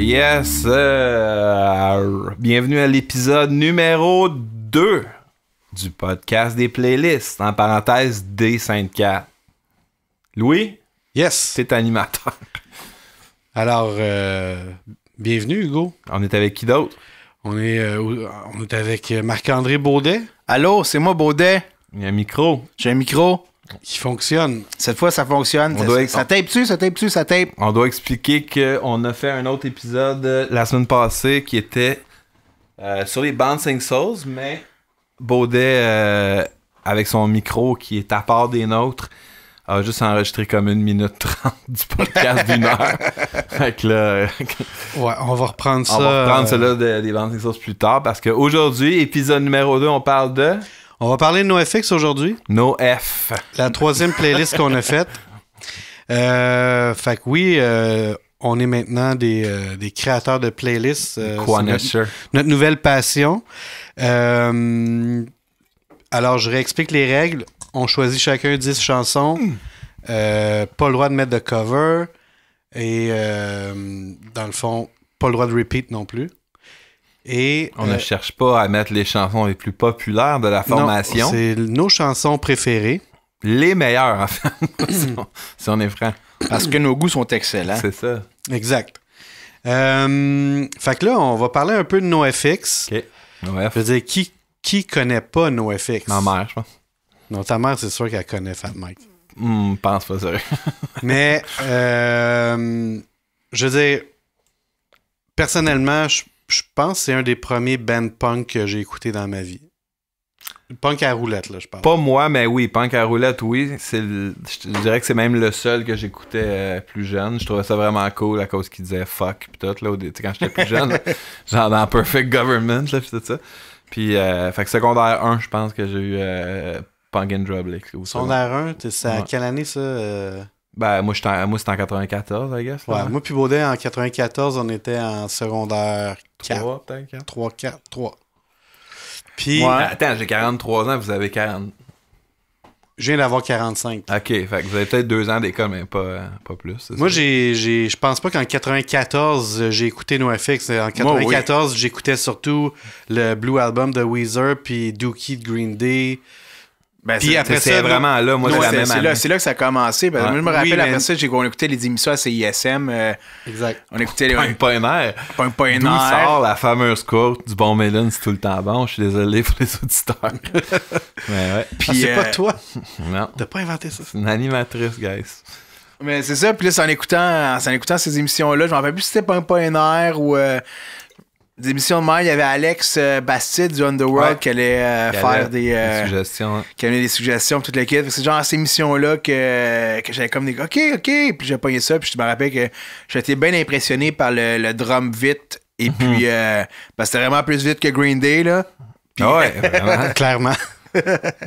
yes. Euh, bienvenue à l'épisode numéro 2 du podcast des playlists, en parenthèse D54. Louis? Yes. C'est animateur. Alors, euh, bienvenue, Hugo. On est avec qui d'autre? On est, euh, on est avec Marc-André Baudet. Allô, c'est moi, Baudet. Il y a un micro. J'ai un micro qui fonctionne. Cette fois, ça fonctionne. ça, tape dessus, ça tape dessus, ça tape. On doit expliquer qu'on a fait un autre épisode la semaine passée qui était euh, sur les Bouncing Souls, mais Baudet, euh, avec son micro qui est à part des nôtres, a juste enregistré comme une minute trente du podcast d'une heure. là, ouais, on va reprendre ça. On va reprendre euh, cela des Bouncing Souls plus tard parce qu'aujourd'hui, épisode numéro 2, on parle de. On va parler de NoFX aujourd'hui. NoF. La troisième playlist qu'on a faite. Euh, fait que oui, euh, on est maintenant des, euh, créateurs de playlists. Quoi, notre, notre, nouvelle passion. alors, je réexplique les règles. On choisit chacun 10 chansons. Hmm. pas le droit de mettre de cover. Et dans le fond, pas le droit de repeat non plus. Et, On ne euh, cherche pas à mettre les chansons les plus populaires de la formation. C'est nos chansons préférées. Les meilleures, en fait, si on est franc. Parce que nos goûts sont excellents. C'est ça. Exact. Euh, fait que là, on va parler un peu de NoFX. OK. Je veux dire, qui, qui connaît pas NoFX? Ma mère, je pense. Non, ta mère, c'est sûr qu'elle connaît Fat Mike. Je hmm, pense pas, ça. Mais, euh, je veux dire, personnellement, je je pense que c'est un des premiers band punk que j'ai écouté dans ma vie. Punk à roulette, là, je parle. Pas moi, mais oui, punk à roulette, oui. Je dirais que c'est même le seul que j'écoutais euh, plus jeune. Je trouvais ça vraiment cool à cause qu'il disait fuck, pis tout, là, quand j'étais plus jeune. genre dans Perfect Government, là, pis tout ça. Puis, euh, fait que secondaire 1, je pense que j'ai eu euh, Punk and Drublick. Secondaire 1, c'est à quelle année, ça euh? Ben, moi, moi c'était en 94, I guess. moi puis Baudet, en 94, on était en secondaire 4. 3, peut-être 4. 3, 4, 3. Puis... Attends, j'ai 43 ans, vous avez 40. Je viens d'avoir 45. OK, fait que vous avez peut-être deux ans d'école, mais pas, pas plus. Moi, j'ai, j'ai, je pense pas qu'en 94, j'ai écouté NoFX. En 94, j'écoutais surtout le Blue Album de Weezer, puis Dookie de Green Day, ben, après c'est vraiment là, moi, c'est la même C'est là, que ça a commencé. Ben, je me rappelle, après ça, j'ai, on écoutait les émissions à CISM. Euh, exact. On écoutait les. points Pointer. Punk D'où sort la fameuse courte du bon mélan, c'est tout le temps bon. Je suis désolé pour les auditeurs. mais ouais. Ah, c'est pas euh, toi. Non. T'as pas inventé ça. C'est une animatrice, guys. Mais c'est ça. Puis là, en écoutant, en écoutant ces émissions-là, je m'en rappelle plus si c'était Punk Pointer ou. Euh, des émissions de il y avait Alex euh, Bastide du Underworld qui allait euh, faire des, des, euh, suggestions. Qui avait des suggestions pour toute l'équipe. C'est genre ces missions-là que, que j'avais comme des OK, OK. Puis j'ai pogné ça. Puis je me rappelle que j'étais bien impressionné par le, le, drum vite. Et mhm. puis, parce que c'était vraiment plus vite que Green Day, là. Ah ouais, clairement.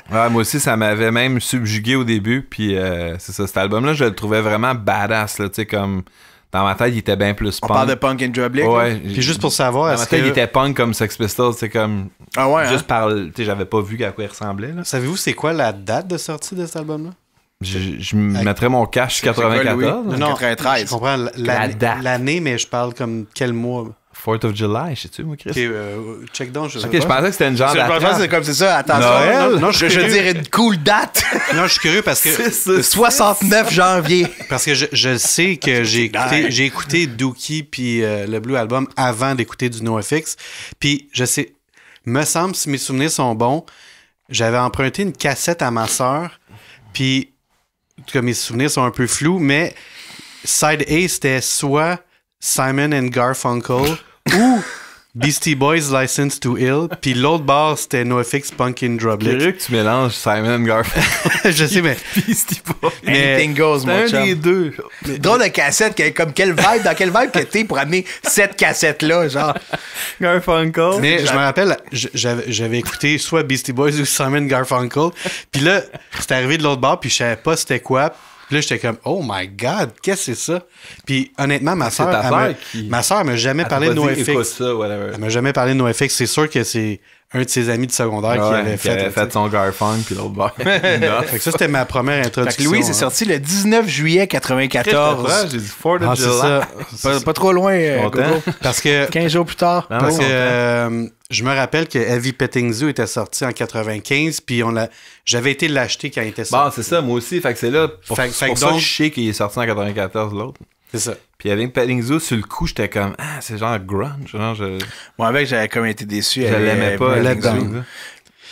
moi aussi, ça m'avait même subjugué au début. Puis c'est ça, cet album-là, je le trouvais vraiment badass, là, tu sais, comme. Dans ma tête, il était bien plus punk. On parle de punk and Joblick. Puis juste pour savoir, dans ma tête, il était punk comme Sex Pistols, c'est comme. Ah ouais. Juste hein? par, tu sais, j'avais pas vu à quoi il ressemblait. Savez-vous c'est quoi la date de sortie de cet album-là Je, mettrais mon cash 94. non, Je comprends l'année, mais je parle comme quel mois. Fourth of July, je sais-tu, moi, Chris? Ok, euh, check down, je sais Ok, je pensais que c'était une genre Je pensais que c'est comme c'est ça, attention. Non, je, dirais une cool date. non, je suis curieux parce que. 69 janvier. Parce que je, sais que j'ai écouté, j'ai écouté Dookie puis euh, le Blue Album avant d'écouter du NoFX. Puis je sais, me semble, si mes souvenirs sont bons, j'avais emprunté une cassette à ma sœur. Puis, en tout cas, mes souvenirs sont un peu flous, mais Side A, c'était soit Simon and Garfunkel ou Beastie Boys License to Ill, puis l'autre bar c'était NoFX Punkin Drublick. Curieux que tu mélanges Simon Garfunkel. je sais mais Beastie Boys. Anything goes mon un des deux. Mais... Drôle de cassette comme quelle vibe dans quelle vibe que t'es pour amener cette cassette là genre Garfunkel. Mais je me rappelle j'avais écouté soit Beastie Boys ou Simon Garfunkel. Puis là, c'était arrivé de l'autre bar puis je savais pas c'était quoi. Puis là, j'étais comme, oh my God, qu'est-ce que c'est ça? Puis honnêtement, ma ah, soeur, elle, ma soeur, m'a jamais ah, parlé de NoFX. Elle m'a jamais parlé de NoFX. C'est sûr que c'est un de ses amis de secondaire qui avait fait, son Garfunk puis l'autre bar. ça c'était ma première introduction. Louis c'est hein. sorti le 19 juillet 94. J'ai dit Fort ah, ça. Pas, trop loin. 15 euh, jours plus tard. parce que euh, je me rappelle que Heavy Petting Zoo était sorti en 1995, puis on l'a j'avais été l'acheter quand il était sorti. c'est ça moi aussi fait que c'est là pour, fait, donc, ça que je sais qu'il est sorti en 1994, l'autre. C'est ça. Puis avec Zoo sur le coup, j'étais comme Ah, c'est genre grunge. Moi, avec, j'avais comme été déçu. Je l'aimais pas, Zoo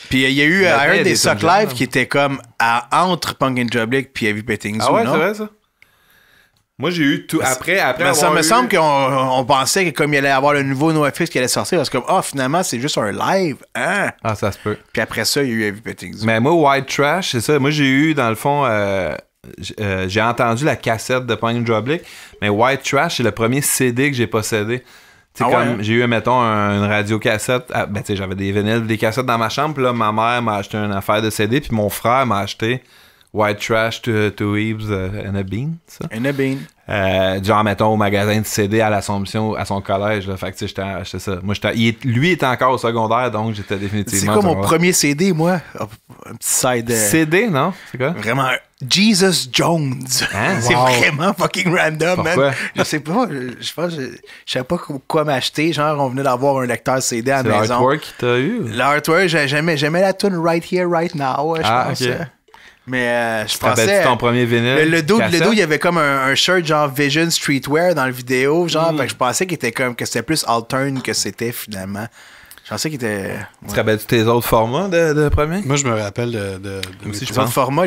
Puis euh, il y a eu euh, un des Sock Live qui était comme à, entre Punk and Joblick puis Heavy Petting Ah ouais, c'est vrai ça? Moi, j'ai eu tout. Après, après. Mais ben, ça me semble qu'on pensait que comme il allait avoir le nouveau NoFX qui allait sortir, parce que, oh, finalement, c'est juste un live, hein? Ah, ça se peut. Puis après ça, il y a eu Heavy Petting Zoo. Mais moi, White Trash, c'est ça. Moi, j'ai eu, dans le fond, euh, euh, j'ai entendu la cassette de Punk Joblick, mais White Trash, c'est le premier CD que j'ai possédé. Ah hein? j'ai eu, mettons, une radio cassette. Ah, ben, j'avais des vinyles, des cassettes dans ma chambre. Puis là, ma mère m'a acheté une affaire de CD. Puis mon frère m'a acheté White Trash to, to euh, and a Bean. Ça. And Bean. Euh, genre, mettons, au magasin de CD à l'Assomption, à son collège. le Fait que, ça. Moi, il lui était encore au secondaire, donc j'étais définitivement. C'est quoi mon premier CD, moi Un petit side. CD, non C'est quoi Vraiment Jesus Jones. Hein? C'est vraiment fucking random, Pourquoi? man. Je sais pas, je, sais pense, je, pas quoi m'acheter. Genre, on venait d'avoir un lecteur CD à la maison. L'artwork que t'as eu? L'artwork, j'aimais, jamais la tune Right Here, Right Now, euh, je ah, pense. Mais euh, je pensais. ton premier vinyle? Le, le, dos, le il y avait comme un, shirt genre Vision Streetwear dans le vidéo, genre. Hmm. je pensais qu'il était comme que c'était plus Altern que c'était finalement. Je pensais qu'il était. Tu te rappelles-tu tes autres formats de, premier? Moi, je me rappelle de. de, de aussi, les autres formats,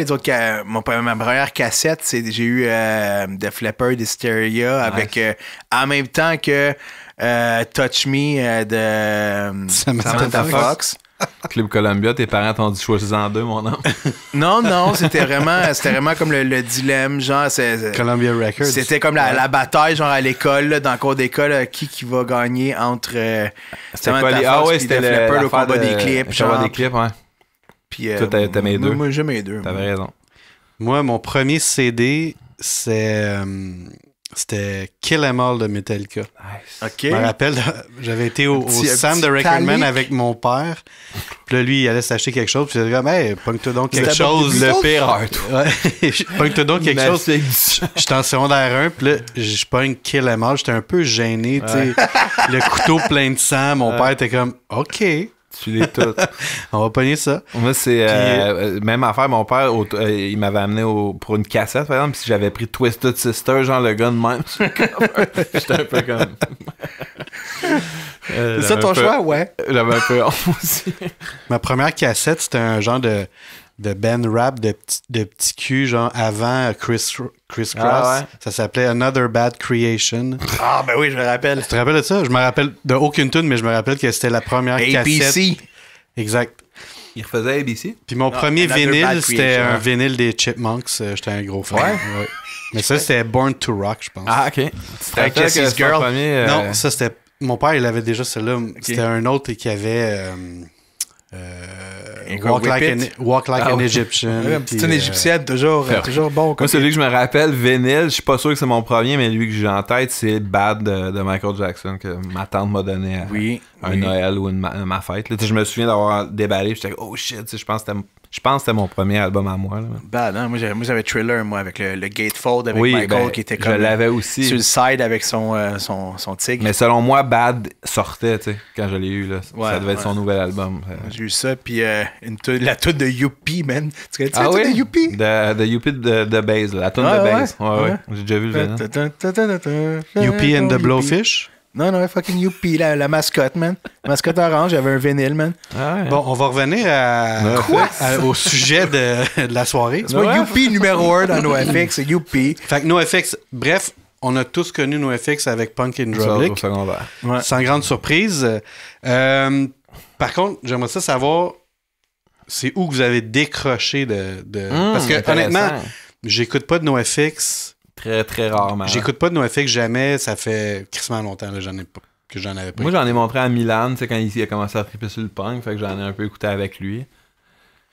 ma première cassette, c'est j'ai eu euh, The Flapper d'Hysteria avec. Euh, en même temps que euh, Touch Me de Samantha, Fox. Club Columbia, tes parents t'ont dit choisis en deux, mon nom. non, non, c'était vraiment, c'était vraiment comme le, dilemme, genre. C'est, Columbia Records. C'était comme la, la, bataille, genre à l'école, dans le cours d'école, euh, qui, qui va gagner entre. Euh, c'était les. Ah ouais, c'était le, le, combat des clips. Le des clips, ouais. Puis. Toi, t'as les euh, deux. Moi, j'ai mes deux. T'avais raison. Moi, mon premier CD, c'est. C'était Kill Em All de Metallica. Nice. Je me rappelle, j'avais été au, Sam the Record Man avec mon père. Puis là, lui, il allait s'acheter quelque chose. Puis j'étais comme, hey, punk-toi hein, donc quelque chose. Le pire. punk-toi donc quelque chose. J'étais en secondaire 1. Puis là, je punk Kill Em All. J'étais un peu gêné. Le couteau plein de sang. Mon père était comme, OK tu les on va pogner ça. Moi, c'est euh, même affaire. Mon père, euh, il m'avait amené pour une cassette, par exemple. Si j'avais pris Twisted Sister, genre le gars même, j'étais un peu comme. Euh, c'est ça ton choix, ouais. J'avais un peu honte aussi. Ma première cassette, c'était un genre de de Ben Rap de, de petit cul, genre avant Chris, Chris ah Cross. Ça s'appelait Another Bad Creation. Ah, ben oui, je me rappelle. Tu te rappelles de ça? Je me rappelle de aucune tune, mais je me rappelle que c'était la première ABC. Exact. Il refaisait ABC. Puis mon premier vinyle, c'était un vinyle des Chipmunks. Euh, j'étais un gros fan. Ouais. Mais ça, c'était Born to Rock, je pense. Ah, ok. C'était Girl. Premier, euh, Non, ça, c'était. Mon père, il avait déjà celui là C'était un autre qui avait. Euh, euh, walk, like an, ah Egyptian. c'est une euh, égyptienne, toujours, toujours bon. Moi, celui que je me rappelle, Vénil, je suis pas sûr que c'est mon premier, mais lui que j'ai en tête, c'est Bad de, Michael Jackson que ma tante m'a donné à, un Noël ou une, ma, fête. je me souviens d'avoir déballé, j'étais oh shit, je pense que c'était je pense que c'était mon premier album à moi. Là. Ben moi j'avais, Thriller, moi, avec le, Gatefold, avec Michael, ben, qui était comme. Je l'avais aussi. Sur le side avec son, euh, son, son tigre. Mais selon moi, Bad sortait, tu sais, quand je l'ai eu. Là. Ouais, ça devait être son nouvel album. Euh. J'ai eu ça, puis euh, la toute de Yuppie, man. Tu connais ah la oui? de Youpi De, de Yuppie de, de Bass. la toute de base. Ah ouais, ah ouais. J'ai déjà vu le Youpi and the Blowfish non, non, fucking Youpi, la, mascotte, man. La mascotte orange, j'avais un vinyle, man. Bon, on va revenir au sujet de, la soirée. C'est pas numéro 1 dans NoFX, c'est Youpi. Fait que NoFX, bref, on a tous connu NoFX avec Punk and Drublick. Sans grande surprise. Euh, par contre, j'aimerais ça savoir, c'est où que vous avez décroché de... Hmm, parce que honnêtement, j'écoute pas de NoFX Très, très rarement. J'écoute pas de NoFX jamais. Ça fait crissement longtemps j'en que j'en avais pas. Moi, j'en ai montré à Milan, c'est quand il a commencé à triper sur le punk. Fait que j'en ai un peu écouté avec lui.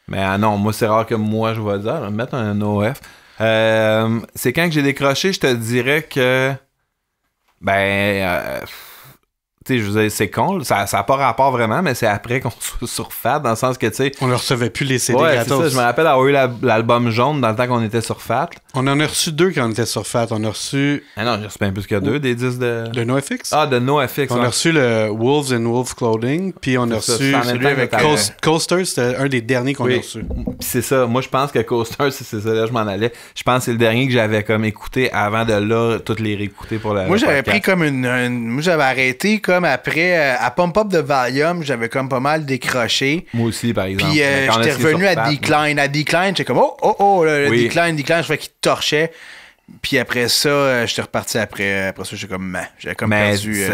Mais ah, non, moi, c'est rare que moi, je vais dire. Mettre un OF. Euh, c'est quand que j'ai décroché, je te dirais que. Ben. Euh, tu sais, c'est con, ça n'a pas rapport vraiment, mais c'est après qu'on soit sur Fat, dans le sens que, tu sais... On ne recevait plus les CD je me rappelle avoir eu l'album jaune dans le temps qu'on était sur Fat. On en a reçu deux quand on était sur Fat. On a reçu... Ah non, j'ai plus que deux, des disques de... De NoFX? Ah, de NoFX, On a reçu le Wolves in Wolves Clothing, puis on a reçu avec c'était un des derniers qu'on a reçu. c'est ça, moi je pense que Coaster, c'est ça, là je m'en allais. Je pense que c'est le dernier que j'avais comme écouté avant de là, toutes les réécouter pour la... Moi j'avais pris comme une... moi j'avais arrêté comme comme après, euh, à Pump Up de Valium, j'avais comme pas mal décroché. Moi aussi, par exemple. Puis euh, j'étais revenu à Decline. À Decline, j'étais comme, oh, oh, oh, le, Decline, Decline, je vois qu'il torchait. Puis après ça, euh, j'étais reparti après. Après ça, j'étais comme, ah, j'avais comme Mais perdu.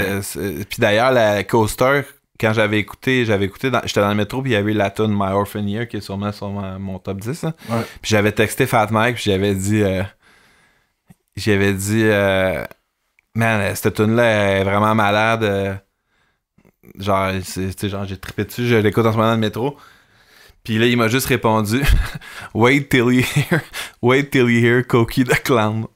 Puis d'ailleurs, la coaster, quand j'avais écouté, j'avais écouté, j'étais dans le métro, puis il y avait la tune My Orphan Year qui est sûrement sur mon top 10. Hein. Puis j'avais texté Fat Mike, puis j'avais dit, j'avais dit man, euh, cette tune-là est vraiment malade. Euh. Genre, genre j'ai trippé dessus, je l'écoute en ce moment dans le métro. Puis là, il m'a juste répondu Wait till you hear, wait till you hear Koki the Clown.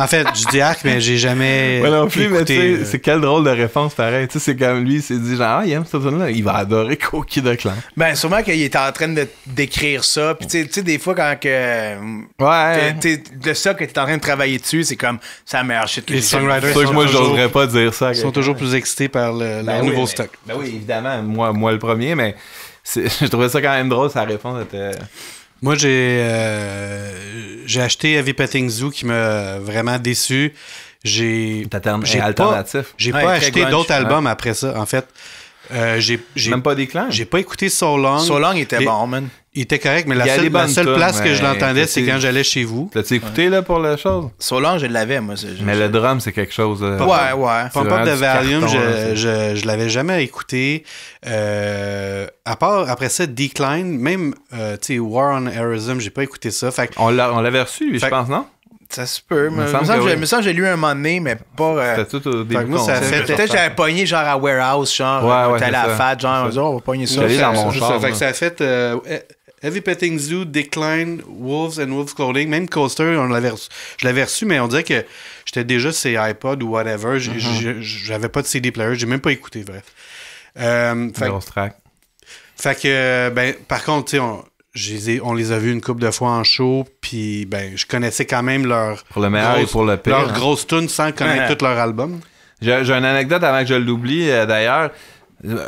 En fait, du arc, mais j'ai jamais. plus, mais tu sais, euh, c'est quelle drôle de réponse, pareil. Tu sais, c'est comme lui, il s'est dit genre, ah, il aime cette zone-là, il va adorer Cookie de Clan. Ben, sûrement qu'il était en train d'écrire ça. Puis, tu sais, des fois, quand que. Ouais. Tu le ça que es en train de travailler dessus, c'est comme, ça meilleure shit que les songwriters. C'est que moi, j'oserais pas dire ça. Ils sont toujours plus excités par le, ben nouveau stock. Ben oui, évidemment, moi, moi le premier, mais je trouvais ça quand même drôle, sa réponse était. Moi, j'ai euh, j'ai acheté Heavy Petting Zoo qui m'a vraiment déçu. J'ai j'ai alternatif. J'ai pas acheté d'autres albums après ça. En fait, euh, j'ai même pas des J'ai pas écouté So Long. So Long était bon, man. Il était correct, mais la seule, place que je l'entendais, c'est quand j'allais chez vous. T'as-tu écouté là, pour la chose? Solange, je l'avais, moi. Mais le drame c'est quelque chose. Euh, ouais, ouais. Pump Up de Valium, je, je, l'avais jamais écouté. Euh, à part, après ça, Decline, même, euh, War on Heroism, j'ai pas écouté ça. on l'avait reçu, je pense, non? Ça se peut. Mais me, semble que, me j'ai lu un moment donné, mais pas. C'était tout au début. Peut-être que j'avais pogné genre à Warehouse, genre. Ouais, ouais, à la fête, genre, on va pogner ça. Ça fait que ça a fait Heavy Petting Zoo, Decline, Wolves and Wolves Clothing. Même Coaster, je l'avais reçu, mais on dirait que j'étais déjà sur iPod ou whatever. Mm-hmm. J'avais pas de CD player, j'ai même pas écouté, bref. Euh, fait, track. Fait que, ben, par contre, on, on les a vus une couple de fois en show, puis ben, je connaissais quand même leur. Pour le grosse, et Leur hein. grosse tune sans connaître tout leur album. J'ai une anecdote avant que je l'oublie, euh, d'ailleurs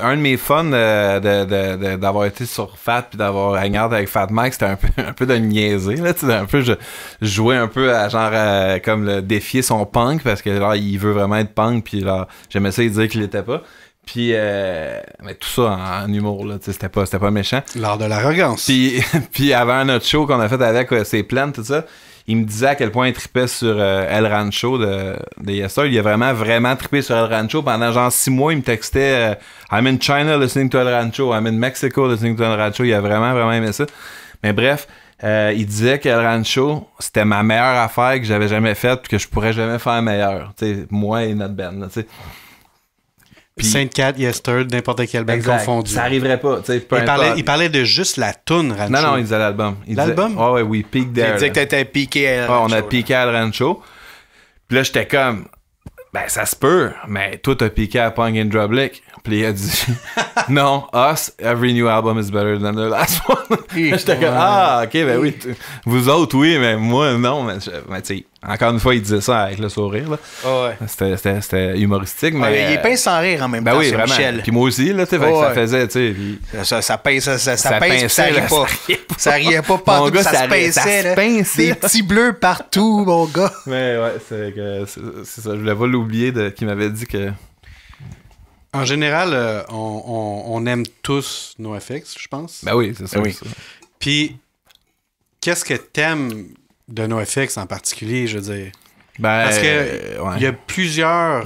un de mes fun d'avoir été sur Fat puis d'avoir regardé avec Fat Mike, c'était un peu, un peu de niaiser. Là, un peu, je, jouais un peu à genre euh, comme le défier son punk parce que là, il veut vraiment être punk puis là, j'aimais ça, il dire qu'il l'était pas. Puis, euh, mais tout ça en, humour, là, c'était pas, c'était pas méchant. L'art de l'arrogance. Puis, avant notre show qu'on a fait avec ses plans, tout ça, il me disait à quel point il tripait sur euh, El Rancho de, de Yester. Il a vraiment, vraiment trippé sur El Rancho. Pendant genre six mois, il me textait euh, I'm in China listening to El Rancho, I'm in Mexico listening to El Rancho. Il a vraiment, vraiment aimé ça. Mais bref, euh, il disait qu'El Rancho, c'était ma meilleure affaire que j'avais jamais faite et que je pourrais jamais faire meilleure. moi et notre Ben Sainte-Cat, Yester, n'importe quel band confondu. Ça arriverait pas. Peu il, parlait, il parlait de juste la toune Rancho. Non, non, il disait l'album. L'album? Ah ouais, oui, Peak Dare. Il disait que étais piqué à ah, Rancho. on a piqué à Rancho. Puis là, j'étais comme, ben ça se peut, mais toi t'as piqué à Punk and Drublick. Puis a dit Non, us, every new album is better than the last one. J'étais comme Ah, ok, ben oui. Vous autres, oui, mais moi, non. Mais, tu sais, encore une fois, il disait ça avec le sourire. Là. C'était humoristique. Ah, mais il est pince sans rire en même ben temps. Oui, Michel. Puis moi aussi, là, tu ça faisait, tu sais. Ça, ça, pince, ça, ça, pince, ça, riait pas. Ça riait pas partout, ça, se pinçait. Des petits bleus partout, mon gars. Mais ouais, c'est ça. Je voulais pas l'oublier qu'il m'avait dit que en général, euh, on, aime tous NoFX, je pense. Ben, ben oui, c'est ça. Puis, qu'est-ce que t'aimes de NoFX en particulier, je veux dire? Ben, Parce que euh, il y a plusieurs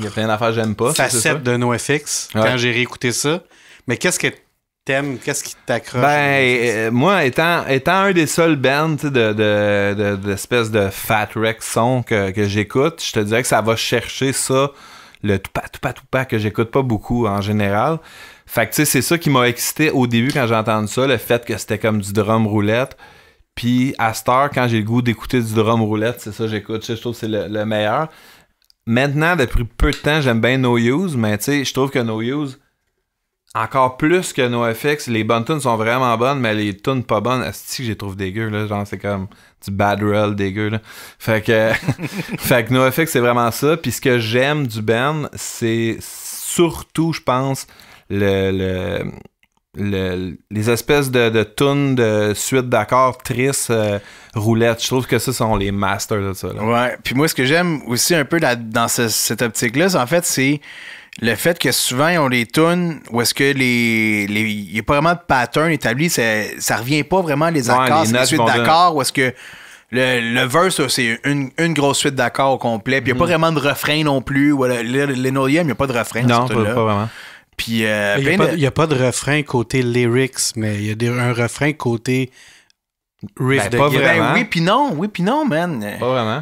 facettes de NoFX quand j'ai réécouté ça. Mais qu'est-ce que t'aimes? Qu'est-ce qui t'accroche? Ben, euh, moi, étant, étant un des seuls bands d'espèces de, de, de fat wreck son que, que j'écoute, je te dirais que ça va chercher ça le tout pas, tout pas, tout pas que j'écoute pas beaucoup en général. Fait que tu sais, c'est ça qui m'a excité au début quand j'entends ça, le fait que c'était comme du drum roulette. Puis à Star, quand j'ai le goût d'écouter du drum roulette, c'est ça j'écoute. Je trouve que c'est le, meilleur. Maintenant, depuis peu de temps, j'aime bien No Use, mais tu sais, je trouve que No Use, encore plus que No FX, les bonnes tunes sont vraiment bonnes, mais les tunes pas bonnes, si j'ai trouve dégueu, là, genre c'est comme du bad roll dégueu. Fait que, fait que NoFX, c'est vraiment ça. Puis ce que j'aime du Ben c'est surtout, je pense, le, les espèces de, de tunes de suite d'accords tristes, roulette. Euh, roulettes. Je trouve que ce sont les masters de ça. Ouais. Puis moi, ce que j'aime aussi un peu dans cette optique-là, en fait, c'est le fait que souvent, on les tourne tunes où est-ce que les. Il n'y a pas vraiment de pattern établi, ça, ça revient pas vraiment les accords, ouais, d'accords, ou est-ce que. Le, verse, c'est une, grosse suite d'accords au complet. Puis il n'y a pas mhm. vraiment de refrain non plus. ou L'énolium, il n'y a pas de refrain. Non, pas, vraiment. Puis, euh, il n'y a, pas de refrain côté lyrics, mais il y a un refrain côté riff ben, pas vraiment. Ben oui, puis non, oui, puis non, man. Pas vraiment.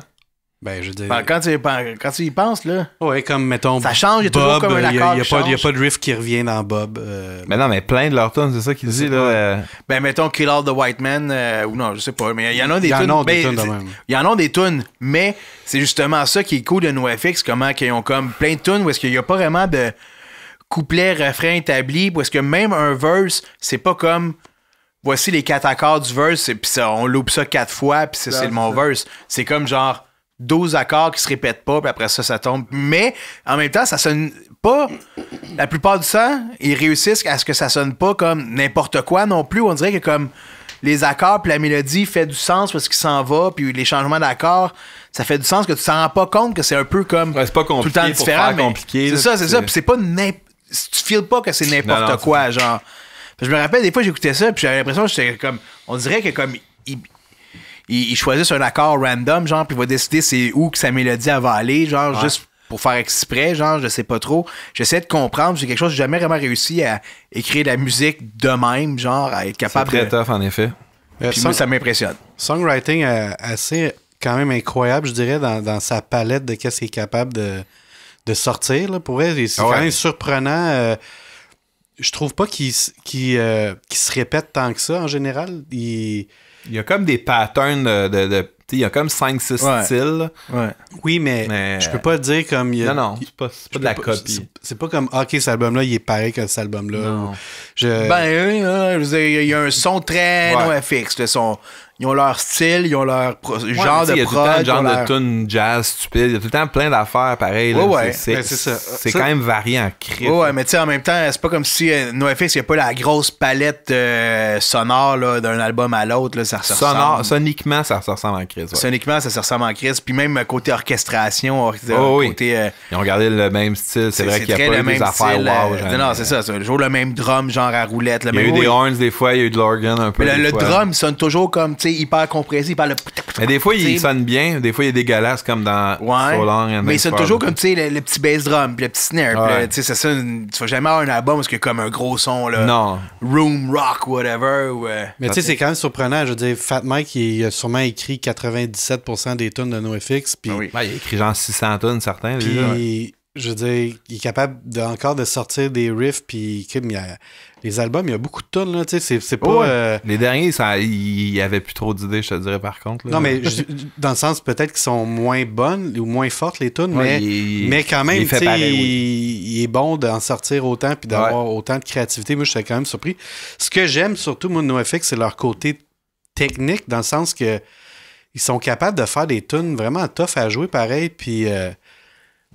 Ben, je dis... ben, quand, tu, quand tu y penses, là. Ouais, comme mettons. Ça change, il y a toujours comme un euh, accord. Il n'y a, a, pas de riff qui revient dans Bob. Euh. Mais non, mais plein de leurs tunes, c'est ça qu'ils dit, là. Euh. Ben, mettons Kill All the White Man, ou non, je sais pas. Mais il y en a des tunes. Il y en a des tunes, Il y en a des tunes, mais c'est justement ça qui est cool de NoFX, comment qu'ils ont comme plein de tunes où est-ce qu'il n'y a pas vraiment de couplet, refrain établi, où est-ce que même un verse, c'est pas comme voici les quatre accords du verse, et puis on loupe ça quatre fois, puis c'est le mon verse. C'est comme genre 12 accords qui se répètent pas, puis après ça, ça tombe. Mais en même temps, ça sonne pas. La plupart du temps, ils réussissent à ce que ça sonne pas comme n'importe quoi non plus. On dirait que comme les accords puis la mélodie fait du sens parce qu'il s'en va, puis les changements d'accords, ça fait du sens que tu t'en rends pas compte que c'est un peu comme pas tout le temps différent. compliqué, c'est ça, c'est ça. Puis c'est pas tu files pas que c'est n'importe quoi, genre. je me rappelle des fois j'écoutais ça, puis j'avais l'impression que c'était comme, on dirait que comme ils, choisissent un accord random, genre, puis il va décider c'est où que sa mélodie va aller, genre, juste pour faire exprès, genre, je sais pas trop. J'essaie de comprendre, c'est quelque chose que j'ai jamais vraiment réussi à écrire de la musique de même, genre, à être capable très tough, en effet. puis euh, ça m'impressionne. Songwriting est euh, assez quand même incroyable, je dirais, dans, sa palette de qu'est-ce qu'il est capable de, sortir. Là. Pour vrai. c'est quand même surprenant. Euh, je trouve pas qu'il se répète tant que ça en général. Il il y a comme des patterns de. il y a comme 5-6 styles. Oui, mais, je je peux pas dire comme. non, non, c'est pas, pas de la copie. C'est pas comme, ah, OK, cet album-là, il est pareil que cet album-là. Ben, euh, euh, il y a un son très ouais. non fixe. Son, ils ont leur style, ils ont leur genre de prod. Il y a tout le temps genre de tune jazz stupide, il y a tout le temps plein d'affaires pareilles. C'est C'est ben, quand même varié en cri. Oui, mais tu sais, en même temps, c'est pas comme si euh, NoFX, il n'y a pas la grosse palette euh, sonore d'un album à l'autre. Ça Soniquement, ça ressemble en crise. Soniquement, ça se ressemble en crise. Puis même euh, côté orchestration, oh, côté. Euh, ils ont gardé le même style. C'est vrai qu'il y a pas eu des affaires wow. non, c'est ça. C'est toujours le même drum, genre à roulette. Il y a eu des horns des fois, il y a eu de l'organ un peu. Le drum sonne toujours comme hyper compressé, hyper le. Mais des fois, il sonne bien, des fois, il est dégueulasse, comme dans So Long. mais c'est toujours comme le, petit bass drum, puis le petit snare. Tu sais, ça, tu vas jamais avoir un album parce que comme un gros son, là. Non. Room, rock, whatever. Euh, mais tu sais, c'est quand même surprenant. Je veux dire, Fat Mike, il a sûrement écrit 97% des tonnes de NoFX. Puis... Ah il a écrit genre 600 tonnes, certains. Puis je veux dire, il est capable de, encore de sortir des riffs, puis il a, les albums, il y a beaucoup de tunes. là, c'est pas... Euh, les derniers, ça, il y avait plus trop d'idées, je te dirais, par contre. Non, mais dans le sens, peut-être qu'ils sont moins bonnes ou moins fortes, les tunes, mais, quand même, il, est bon d'en sortir autant, puis d'avoir autant de créativité. Moi, je suis quand même surpris. Ce que j'aime, surtout, moi, de c'est leur côté technique, dans le sens que ils sont capables de faire des tunes vraiment tough à jouer, pareil, puis... Euh,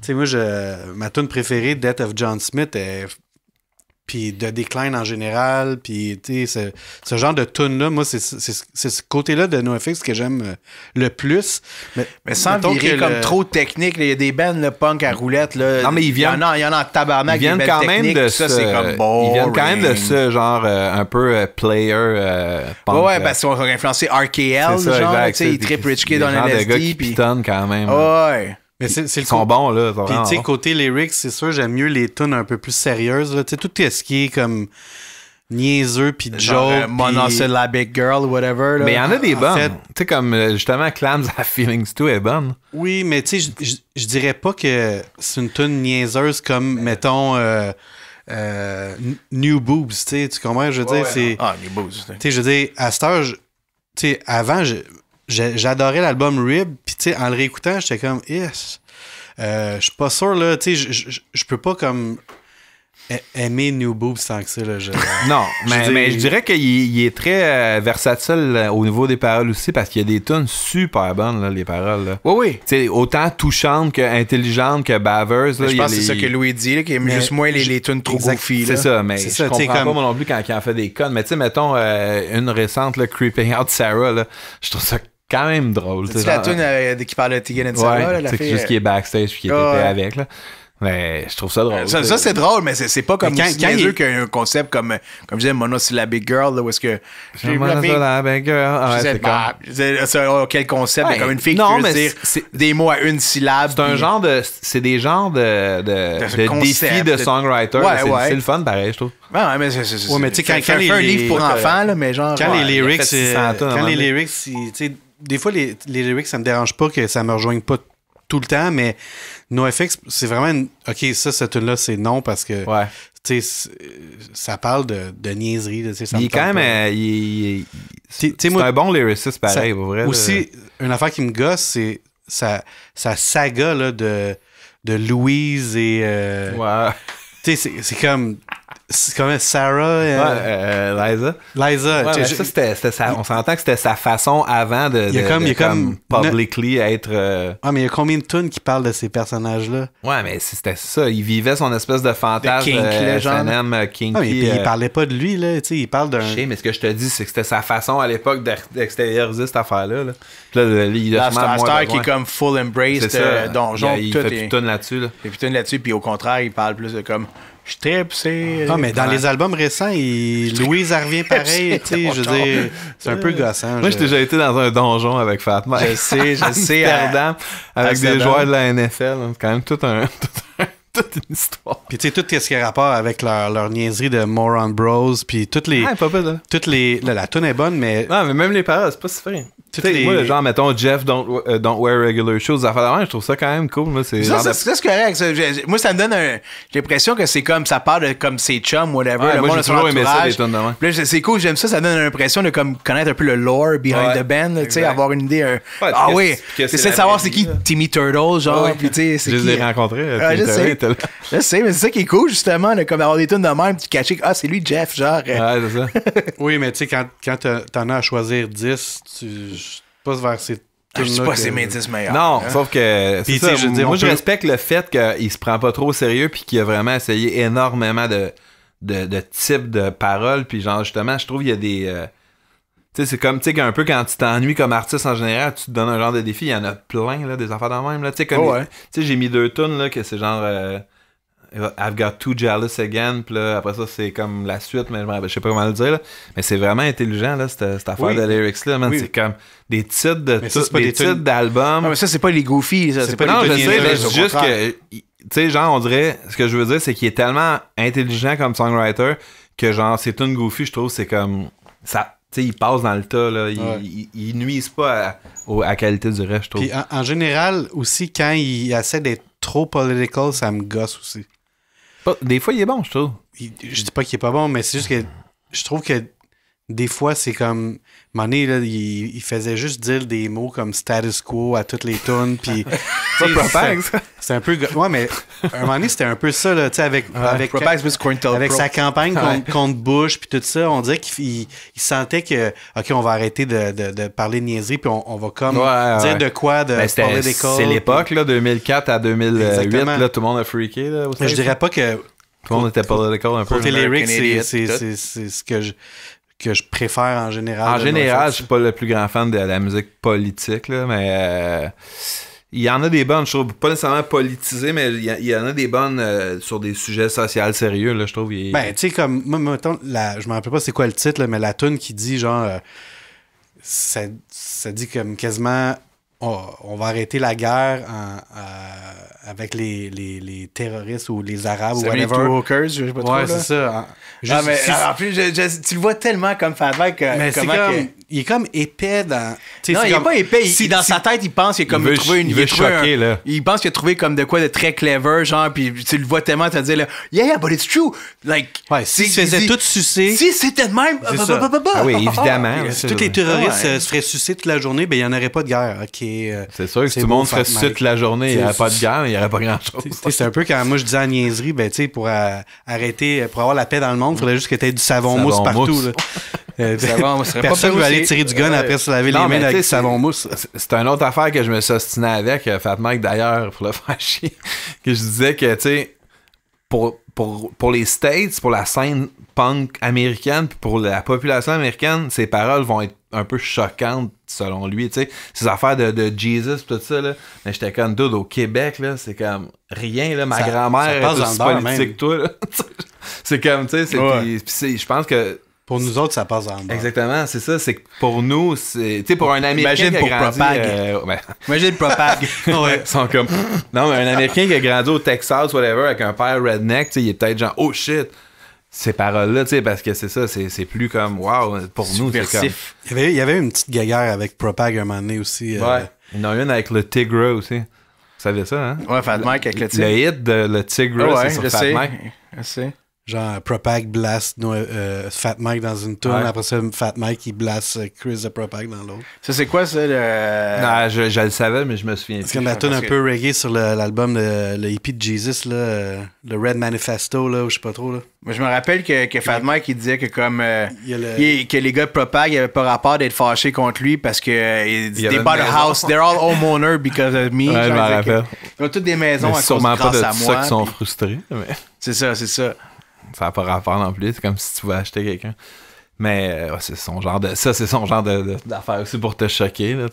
tu sais, moi, je, ma tune préférée, Death of John Smith, est puis de décline en général, puis ce, ce genre de tune là moi, c'est ce côté-là de NoFX que j'aime euh, le plus. Mais, sans virer comme trop technique, il y a des bands, le punk à roulette, là, non, mais ils viennent, il y en a, il y en a tabarnak, ils viennent quand même de ça, c'est comme bon. Ils viennent quand même de ce genre euh, un peu euh, player punk, Ouais, parce qu'ils ont influencé RKL, genre, tu sais, ils trip Rich Kid dans LSD. Des gars qui puis... quand même. Ouais. Mais c'est, Ils le sont bons, là. Puis, tu sais, côté lyrics, c'est sûr, j'aime mieux les tunes un peu plus sérieuses, là. Tu sais, tout ce qui est comme niaiseux puis Joe euh, monosyllabic girl whatever là. mais il y en a des bonnes tu sais comme euh, justement Clams à Feelings Too est bonne oui mais tu sais je dirais pas que c'est une tune niaiseuse comme mettons euh, euh New Boobs tu sais tu comprends je veux dire c'est ah New Boobs tu sais je veux dire à cette heure tu sais avant je j'adorais l'album Rib, puis tu sais, en le réécoutant, j'étais comme, yes, euh, je suis pas sûr, là, tu sais, je peux pas comme aimer New Boobs tant que ça. Là, je... non, mais je, dirais qu'il est très euh, versatile euh, au niveau des paroles aussi parce qu'il y a des tunes super bonnes, là, les paroles. Là. Oui, oui. sais autant touchantes que intelligentes que je pense que c'est ça que Louis dit, qui aime juste moins les, les tunes trop goofy. C'est ça, mais je ça, comprends comme... pas non plus quand, il en fait des connes. Mais tu sais, mettons une récente, le Creeping Out Sarah, là, je trouve ça quand même drôle. C'est la tune euh, qui parle de Tegan et Sarah, là, la juste qui est euh, backstage puis qui était avec. Là. Mais je trouve ça drôle. Ça, ça c'est drôle, mais c'est pas comme quand, quand il... y a un concept comme, comme je disais, monosyllabic girl, là, où est-ce que. Monosyllabic girl. Ah, ouais, bah, comme... Oh, quel concept, comme une fille non, qui veut dire des mots à une syllabe. C'est un genre de. C'est des genres de, de, de défis de songwriter. Ouais, c'est le fun, pareil, je trouve. Ouais, mais c'est. Ouais, mais tu sais, quand, il fait un livre pour enfants, euh, là, mais genre. Quand les lyrics. Euh, quand les lyrics, tu sais des fois, les, lyrics, ça me dérange pas que ça me rejoigne pas tout le temps, mais NoFX, c'est vraiment une... OK, ça, cette une là c'est non parce que ouais. tu sais, euh, ça parle de, de niaiserie. De, euh, il est quand même. c'est un bon lyriciste pareil, pour vrai. Aussi, une affaire qui me gosse, c'est sa, sa, saga de, de Louise et. Euh, ouais. Tu sais, c'est comme c'est comme Sarah euh, euh, euh, Liza Liza ça, c'était on s'entend que c'était sa façon avant de, il comme, publicly être ah mais il y a combien de tunes qui parlent de ces personnages là ouais mais c'était ça il vivait son espèce de fantasme kinky, euh, genre. il parlait pas de lui là tu sais il parle d'un je sais mais ce que je te dis c'est que c'était sa façon à l'époque d'extérioriser cette affaire là, là. il a un Star qui est comme full embrace donjon il, il, fait plus de là-dessus là. et là-dessus puis au contraire il parle plus de comme je tripe, c'est. Non, mais dans les albums récents, Louise revient pareil, tu sais. Je veux dire, c'est un peu gossant. Moi, j'ai déjà été dans un donjon avec Fatma. Je sais, je sais. avec des joueurs de la NFL. Hein. C'est quand même toute une histoire. Puis tu sais, tout ce qui a rapport avec leur, leur niaiserie de Moron Bros, puis toutes les... Ah, hein. toutes les... La, la est bonne, mais... Non, mais même les paroles, c'est pas si fin. Moi, genre, mettons, Jeff, don't, euh, wear regular shoes. faire je trouve ça quand même cool. Moi, c'est ça, correct. moi, ça me donne un. J'ai l'impression que c'est comme ça parle de comme ses chums, whatever. moi, j'ai toujours aimé ça, C'est cool, j'aime ça. Ça donne l'impression de comme connaître un peu le lore behind the band, tu sais, avoir une idée. ah oui, c'est de savoir c'est qui Timmy Turtle, genre. Puis, tu sais, je les ai rencontrés. Je sais. mais c'est ça qui est cool, justement, comme avoir des tunes de même, tu cacher ah, c'est lui, Jeff, genre. Oui, mais tu sais, quand t'en as à choisir 10, tu vers ah, pas c'est Non, hein. sauf que ça, je dire, moi, je respecte le fait qu'il se prend pas trop au sérieux puis qu'il a vraiment essayé énormément de, de, types de paroles. Puis genre, justement, je trouve qu'il y a des... Euh, tu sais, c'est comme, tu sais, un peu quand tu t'ennuies comme artiste en général, tu te donnes un genre de défi. Il y en a plein, là, des affaires dans le même. Tu sais, comme... Oh, tu sais, j'ai mis deux tonnes, là, que c'est genre... Euh, I've Got Too Jealous Again. Puis là, après ça, c'est comme la suite, mais je sais pas comment le dire. Mais c'est vraiment intelligent, là, cette, affaire de lyrics là, C'est comme des titres de des, titres d'albums. mais ça, c'est pas les goofy. Ça, c'est, pas, Non, je sais, mais c'est juste que. Tu sais, genre, on dirait. Ce que je veux dire, c'est qu'il est tellement intelligent comme songwriter que, genre, c'est une goofy, je trouve, c'est comme. Ça, sais, il passe dans le tas, là. Il pas à, la qualité du reste, je trouve. Puis en, général, aussi, quand il essaie d'être trop political, ça me gosse aussi. Des fois, il est bon, je trouve. je dis pas qu'il est pas bon, mais c'est juste que je trouve que des fois, c'est comme. Money, il, faisait juste dire des mots comme status quo à toutes les tonnes. Puis. c'est un peu. Ouais, mais un moment c'était un peu ça, là, tu sais, avec. avec, avec sa campagne contre, Bush, puis tout ça. On dirait qu'il sentait que, OK, on va arrêter de, parler de niaiserie, puis on, va comme dire de quoi, de ben, parler d'école. C'est l'époque, là, 2004 à 2008. Là, tout le monde a freaké, là. je dirais pas que. Tout le monde était pas d'accord un peu. lyrics, c'est ce que je, que je préfère en général. En général, je suis pas le plus grand fan de la musique politique, là, mais euh, il y en a des bonnes, je trouve, pas nécessairement politisées, mais il y, en a des bonnes euh, sur des sujets sociaux sérieux, là, je trouve. Ben, tu sais, comme, je me rappelle pas c'est quoi le titre, mais la tune qui dit genre. Euh, ça dit comme quasiment on, va arrêter la guerre avec les, les, terroristes ou les Arabes ou whatever. Les walkers, je sais pas ouais, c'est ça. Ah, ah, ah, en, plus, tu le vois tellement comme Fatback. Que, mais comme, Il est comme épais dans. non, il comme... est pas épais. dans sa tête, il pense qu'il a trouvé une. Il, veut choquer, là. il pense qu'il a trouvé comme de quoi de très clever, genre, puis tu le vois tellement te dire, là, yeah, yeah, but it's true. Like, ouais, si il faisait tout sucer. Si c'était de même. oui, évidemment. si tous les terroristes se feraient sucer toute la journée, ben il n'y en aurait pas de guerre. OK. Euh, c'est. sûr que si tout le monde serait suite la journée, il n'y aurait pas de guerre, il n'y aurait pas grand-chose. C'est un peu quand moi je disais à niaiserie, ben, tu sais, pour euh, arrêter, euh, pour avoir la paix dans le monde, il faudrait juste que tu aies du savon, mousse partout. Mousse. savon, Personne ne aller tirer du gun après se laver les mains avec savon mousse. C'est une autre affaire que je me sostenais avec, Fat Mike d'ailleurs, pour le fâcher, que je disais que, tu sais, pour, pour, pour, les States, pour la scène punk américaine, pour la population américaine, ces paroles vont être un peu choquante selon lui, tu sais, ces affaires de, de Jesus tout ça là, mais j'étais comme dude au Québec là, c'est comme rien là, ma grand-mère est aussi politique que toi. c'est comme tu sais, c'est je pense que pour nous autres, ça passe en bas. Exactement, c'est ça. C'est que pour nous, c'est. Tu sais, pour un Américain qui a grandi. Propag. Euh, pour Imagine Propag. Ils sont comme. Non, mais un Américain qui a grandi au Texas, whatever, avec un père redneck, tu sais, il est peut-être genre, oh shit, ces paroles-là, tu sais, parce que c'est ça, c'est plus comme, wow, pour nous, c'est comme... Il y, avait, il y avait une petite guéguerre avec Propag un moment donné aussi. Euh... Ouais, il y en a une avec le Tigre aussi. Vous savez ça, hein? Ouais, Fat Mike avec le Tigre. Le hit de le Tigre, c'est sur je Je sais genre Propag blast euh, Fat Mike dans une tourne, après ça Fat Mike il blast euh, Chris de Propag dans l'autre. Ça c'est quoi ça le... Non, je, je, le savais mais je me souviens plus c'est comme la a un peu reggae sur l'album de le hippie de Jesus là, euh, le Red Manifesto là, ou je sais pas trop là. mais je me rappelle que, que Fat Mike il disait que comme que les gars de Propag ils avaient pas rapport d'être fâchés contre lui parce que ils, they bought house, they're all homeowner because of me. je me rappelle. Ils ont toutes des maisons à cause de grâce moi. qui sont frustrés C'est ça, c'est ça ça n'a pas rapport non plus. C'est comme si tu voulais acheter quelqu'un. Mais euh, c'est son genre de. Ça, c'est son genre d'affaire aussi pour te choquer. Là,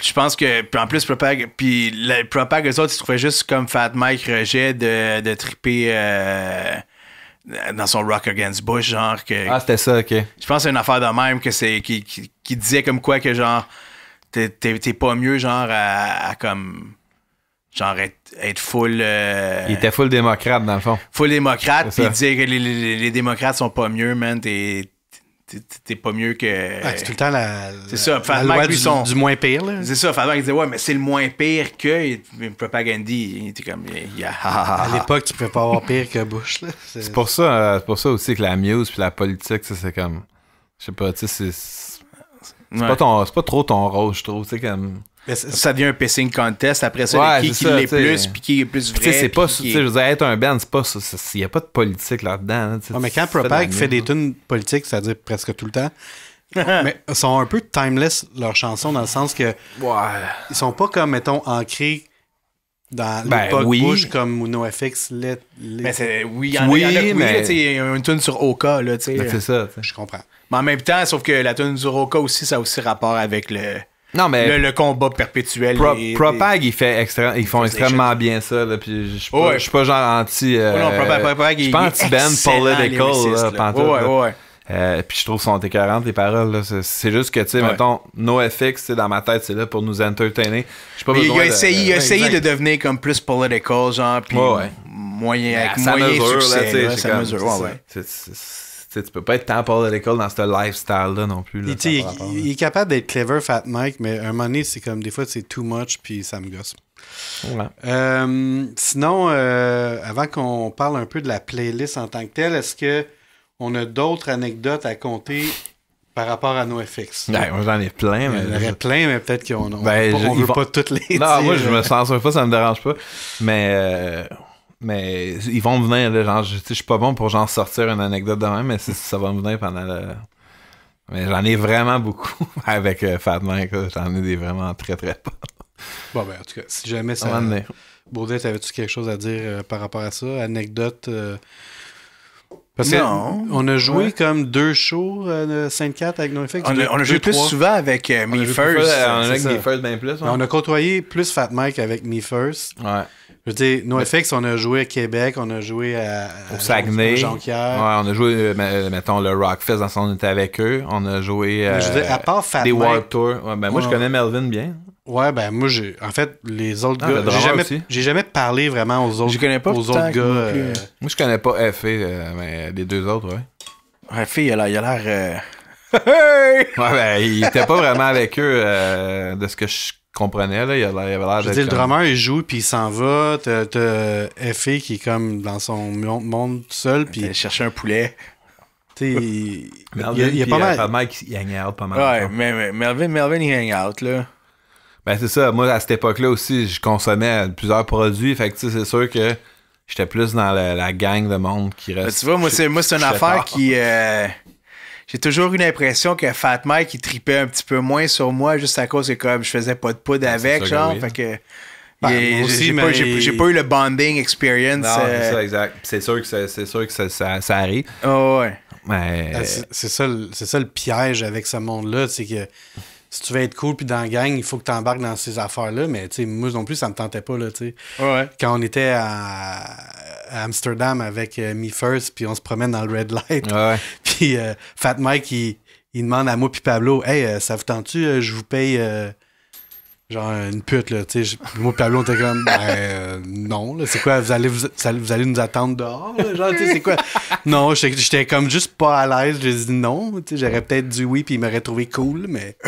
je pense que. Puis en plus, Propag. Puis le, Propag, eux autres, ils juste comme Fat Mike Rejet de, de triper. Euh, dans son Rock Against Bush, genre que. Ah, c'était ça, ok. Je pense que c'est une affaire de même que c'est. Qui, disait comme quoi que genre. T'es pas mieux, genre, à comme genre être, full. Euh, il était full démocrate, dans le fond. Full démocrate, puis dire que les, les, les, démocrates sont pas mieux, man. T'es. pas mieux que. c'est tout le temps la, c'est ça, la loi du, moins pire. C'est ça. Fadman, il disait Ouais, mais c'est le moins pire que. Propagandhi, il était comme. à l'époque, tu pouvais pas avoir pire que Bush. C'est pour, ça, euh, pour ça aussi que la muse puis la politique, c'est comme. Je sais pas, tu sais, c'est. C'est pas, pas, trop ton rôle, je trouve. Tu sais, comme ça devient un pacing contest. Après ça, qui, qui l'est plus, puis qui est plus vrai. C'est pas, Tu je veux dire, être un band, c'est pas ça. Il n'y a pas de politique là-dedans. mais quand Propag fait des tunes politiques, c'est-à-dire presque tout le temps, mais sont un peu timeless leurs chansons dans le sens que ils sont pas comme mettons ancrés dans ben l'époque Bush comme NoFX l'est. Mais ben, c'est oui, il y en a, mais... il y a une tune sur Oka là, tu sais. Ben, c'est ça, je comprends. Mais en même temps, sauf que la tune sur Oka aussi ça a aussi rapport avec le non, mais le, le combat perpétuel. Pro, et, Propag, et, il fait extra, ils font extrêmement bien ça. Là, puis je suis pas, ouais. pas, genre anti. Euh, oh non, Propag, Propag, je suis pas anti-Ben political. Là, ouais, ouais. Euh, puis je trouve son T40 les paroles. C'est juste que, tu sais, ouais. mettons, NoFX, dans ma tête, c'est là pour nous entertainer. Pas Mais il a essayé, de, il a essayé de devenir comme plus political, genre, puis ouais, ouais. moyen, avec moyen mesure, succès, là, là, ça comme, mesure. Ouais, ouais. C tu tu peux pas être temps aller de l'école dans ce lifestyle-là non plus. Là, il, est capable d'être clever, Fat Mike, mais un moment c'est comme des fois, c'est too much, puis ça me gosse. Euh, sinon, euh, avant qu'on parle un peu de la playlist en tant que telle, est-ce que on a d'autres anecdotes à compter par rapport à NoFX. Ben, j'en ai plein. Mais... en ai plein, mais peut-être qu'on ne ben, veut pas toutes les Non, moi, je me sens pas, ça me dérange pas. Mais euh, mais ils vont venir, genre, je suis pas bon pour genre sortir une anecdote demain, mais ça va me venir pendant le. Mais j'en ai vraiment beaucoup avec euh, Fat j'en ai des vraiment très très bonnes. Bon, ben, en tout cas, si jamais ça. Baudet, avais-tu quelque chose à dire euh, par rapport à ça Anecdote, euh, parce on a joué comme deux shows euh, de sainte 4 avec NoFX. On, a, euh, on a joué plus souvent avec Me First. Ben on a avec Me First bien plus. On a côtoyé plus Fat Mike avec Me First. Ouais. Je veux dire, NoFX, on a joué à Québec, on a joué à, au Saguenay. Ouais, on a joué, euh, mettons, le Rockfest, dans on était avec eux. On a joué. je à part Fat Des World Tour. Ouais, ben, moi, je connais Melvin bien. Ouais, ben moi, j'ai. En fait, les autres ah, gars. J'ai jamais, jamais parlé vraiment aux autres, aux autres gars. Euh, moi, je connais pas F.A., euh, mais les deux autres, ouais. F.A., il a l'air. Euh, ouais, ben, il était pas vraiment avec eux de ce que je comprenais. Là. Il, a il avait l'air Je dis, le drummer, il joue, puis il s'en va. T'as, F.A. qui est comme dans son monde tout seul. Puis... Il cherchait un poulet. il, y a, il y a pas mal. Mike, il hang out pas mal. Ouais, mais, mais Melvin, Melvin, il hang out, là. Ben, c'est ça. Moi, à cette époque-là aussi, je consommais plusieurs produits. Fait que, tu sais, c'est sûr que j'étais plus dans la, gang de monde qui ben, reste. tu vois, moi, c'est, moi, une affaire qui. Euh, j'ai toujours eu l'impression que Fat Mike, il tripait un petit peu moins sur moi juste à cause que, comme, je faisais pas de poudre ben, avec, genre. Que Fait ben, j'ai, pas, eu le bonding experience. c'est euh, exact. C'est sûr que, c'est, sûr que ça, arrive. Oh, ouais. Mais... Ah, c'est, ça, c'est ça le piège avec ce monde-là, c'est que si tu veux être cool puis dans la gang, il faut que tu embarques dans ces affaires-là. Mais moi non plus, ça me tentait pas. Là, ouais. Quand on était à, Amsterdam avec euh, Me First, puis on se promène dans le red light, ouais. puis euh, Fat Mike, il, demande à moi puis Pablo Hey, euh, ça vous tente-tu, je vous paye genre une pute là tu sais moi Pablo on était comme ben, euh, non là c'est quoi vous allez vous, vous, allez nous attendre dehors genre tu sais c'est quoi non j'étais comme juste pas à l'aise j'ai dit non tu sais j'aurais peut-être dit oui puis il m'aurait trouvé cool mais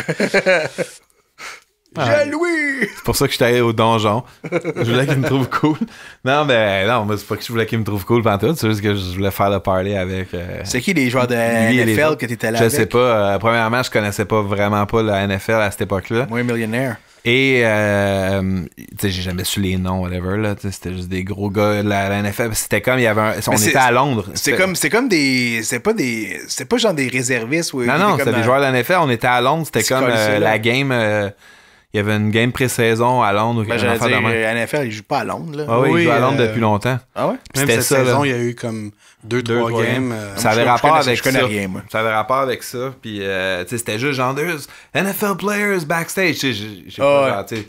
loué C'est pour ça que j'étais allé au donjon. Je voulais qu'il me trouve cool. Non, mais non, c'est pas que je voulais qu'il me trouve cool pendant C'est juste que je voulais faire le parler avec. Euh, c'est qui les joueurs de NFL que t'étais là? Je sais pas. Euh, premièrement, je connaissais pas vraiment pas la NFL à cette époque-là. Moi, millionnaire. Et euh, j'ai jamais su les noms, whatever. Là, c'était juste des gros gars. La, la NFL, c'était comme il y avait un, On était à Londres. C'est comme, c'est comme des. C'est pas des. C'est pas genre des réservistes. Ou, non, non, c'était des joueurs de la NFL. On était à Londres. C'était comme euh, la game. Euh, il y avait une game pré-saison à Londres. Ben, j'allais dire, NFL, il joue pas à Londres. Là. Ah oui, il joue à Londres euh, depuis longtemps. Ah ouais? Même cette saison, il y a eu comme deux, trois, games. Euh, ça avait rapport avec ça. Ça avait rapport avec ça. Puis, euh, tu sais, c'était juste genre NFL players backstage. Tu sais, oh, ouais.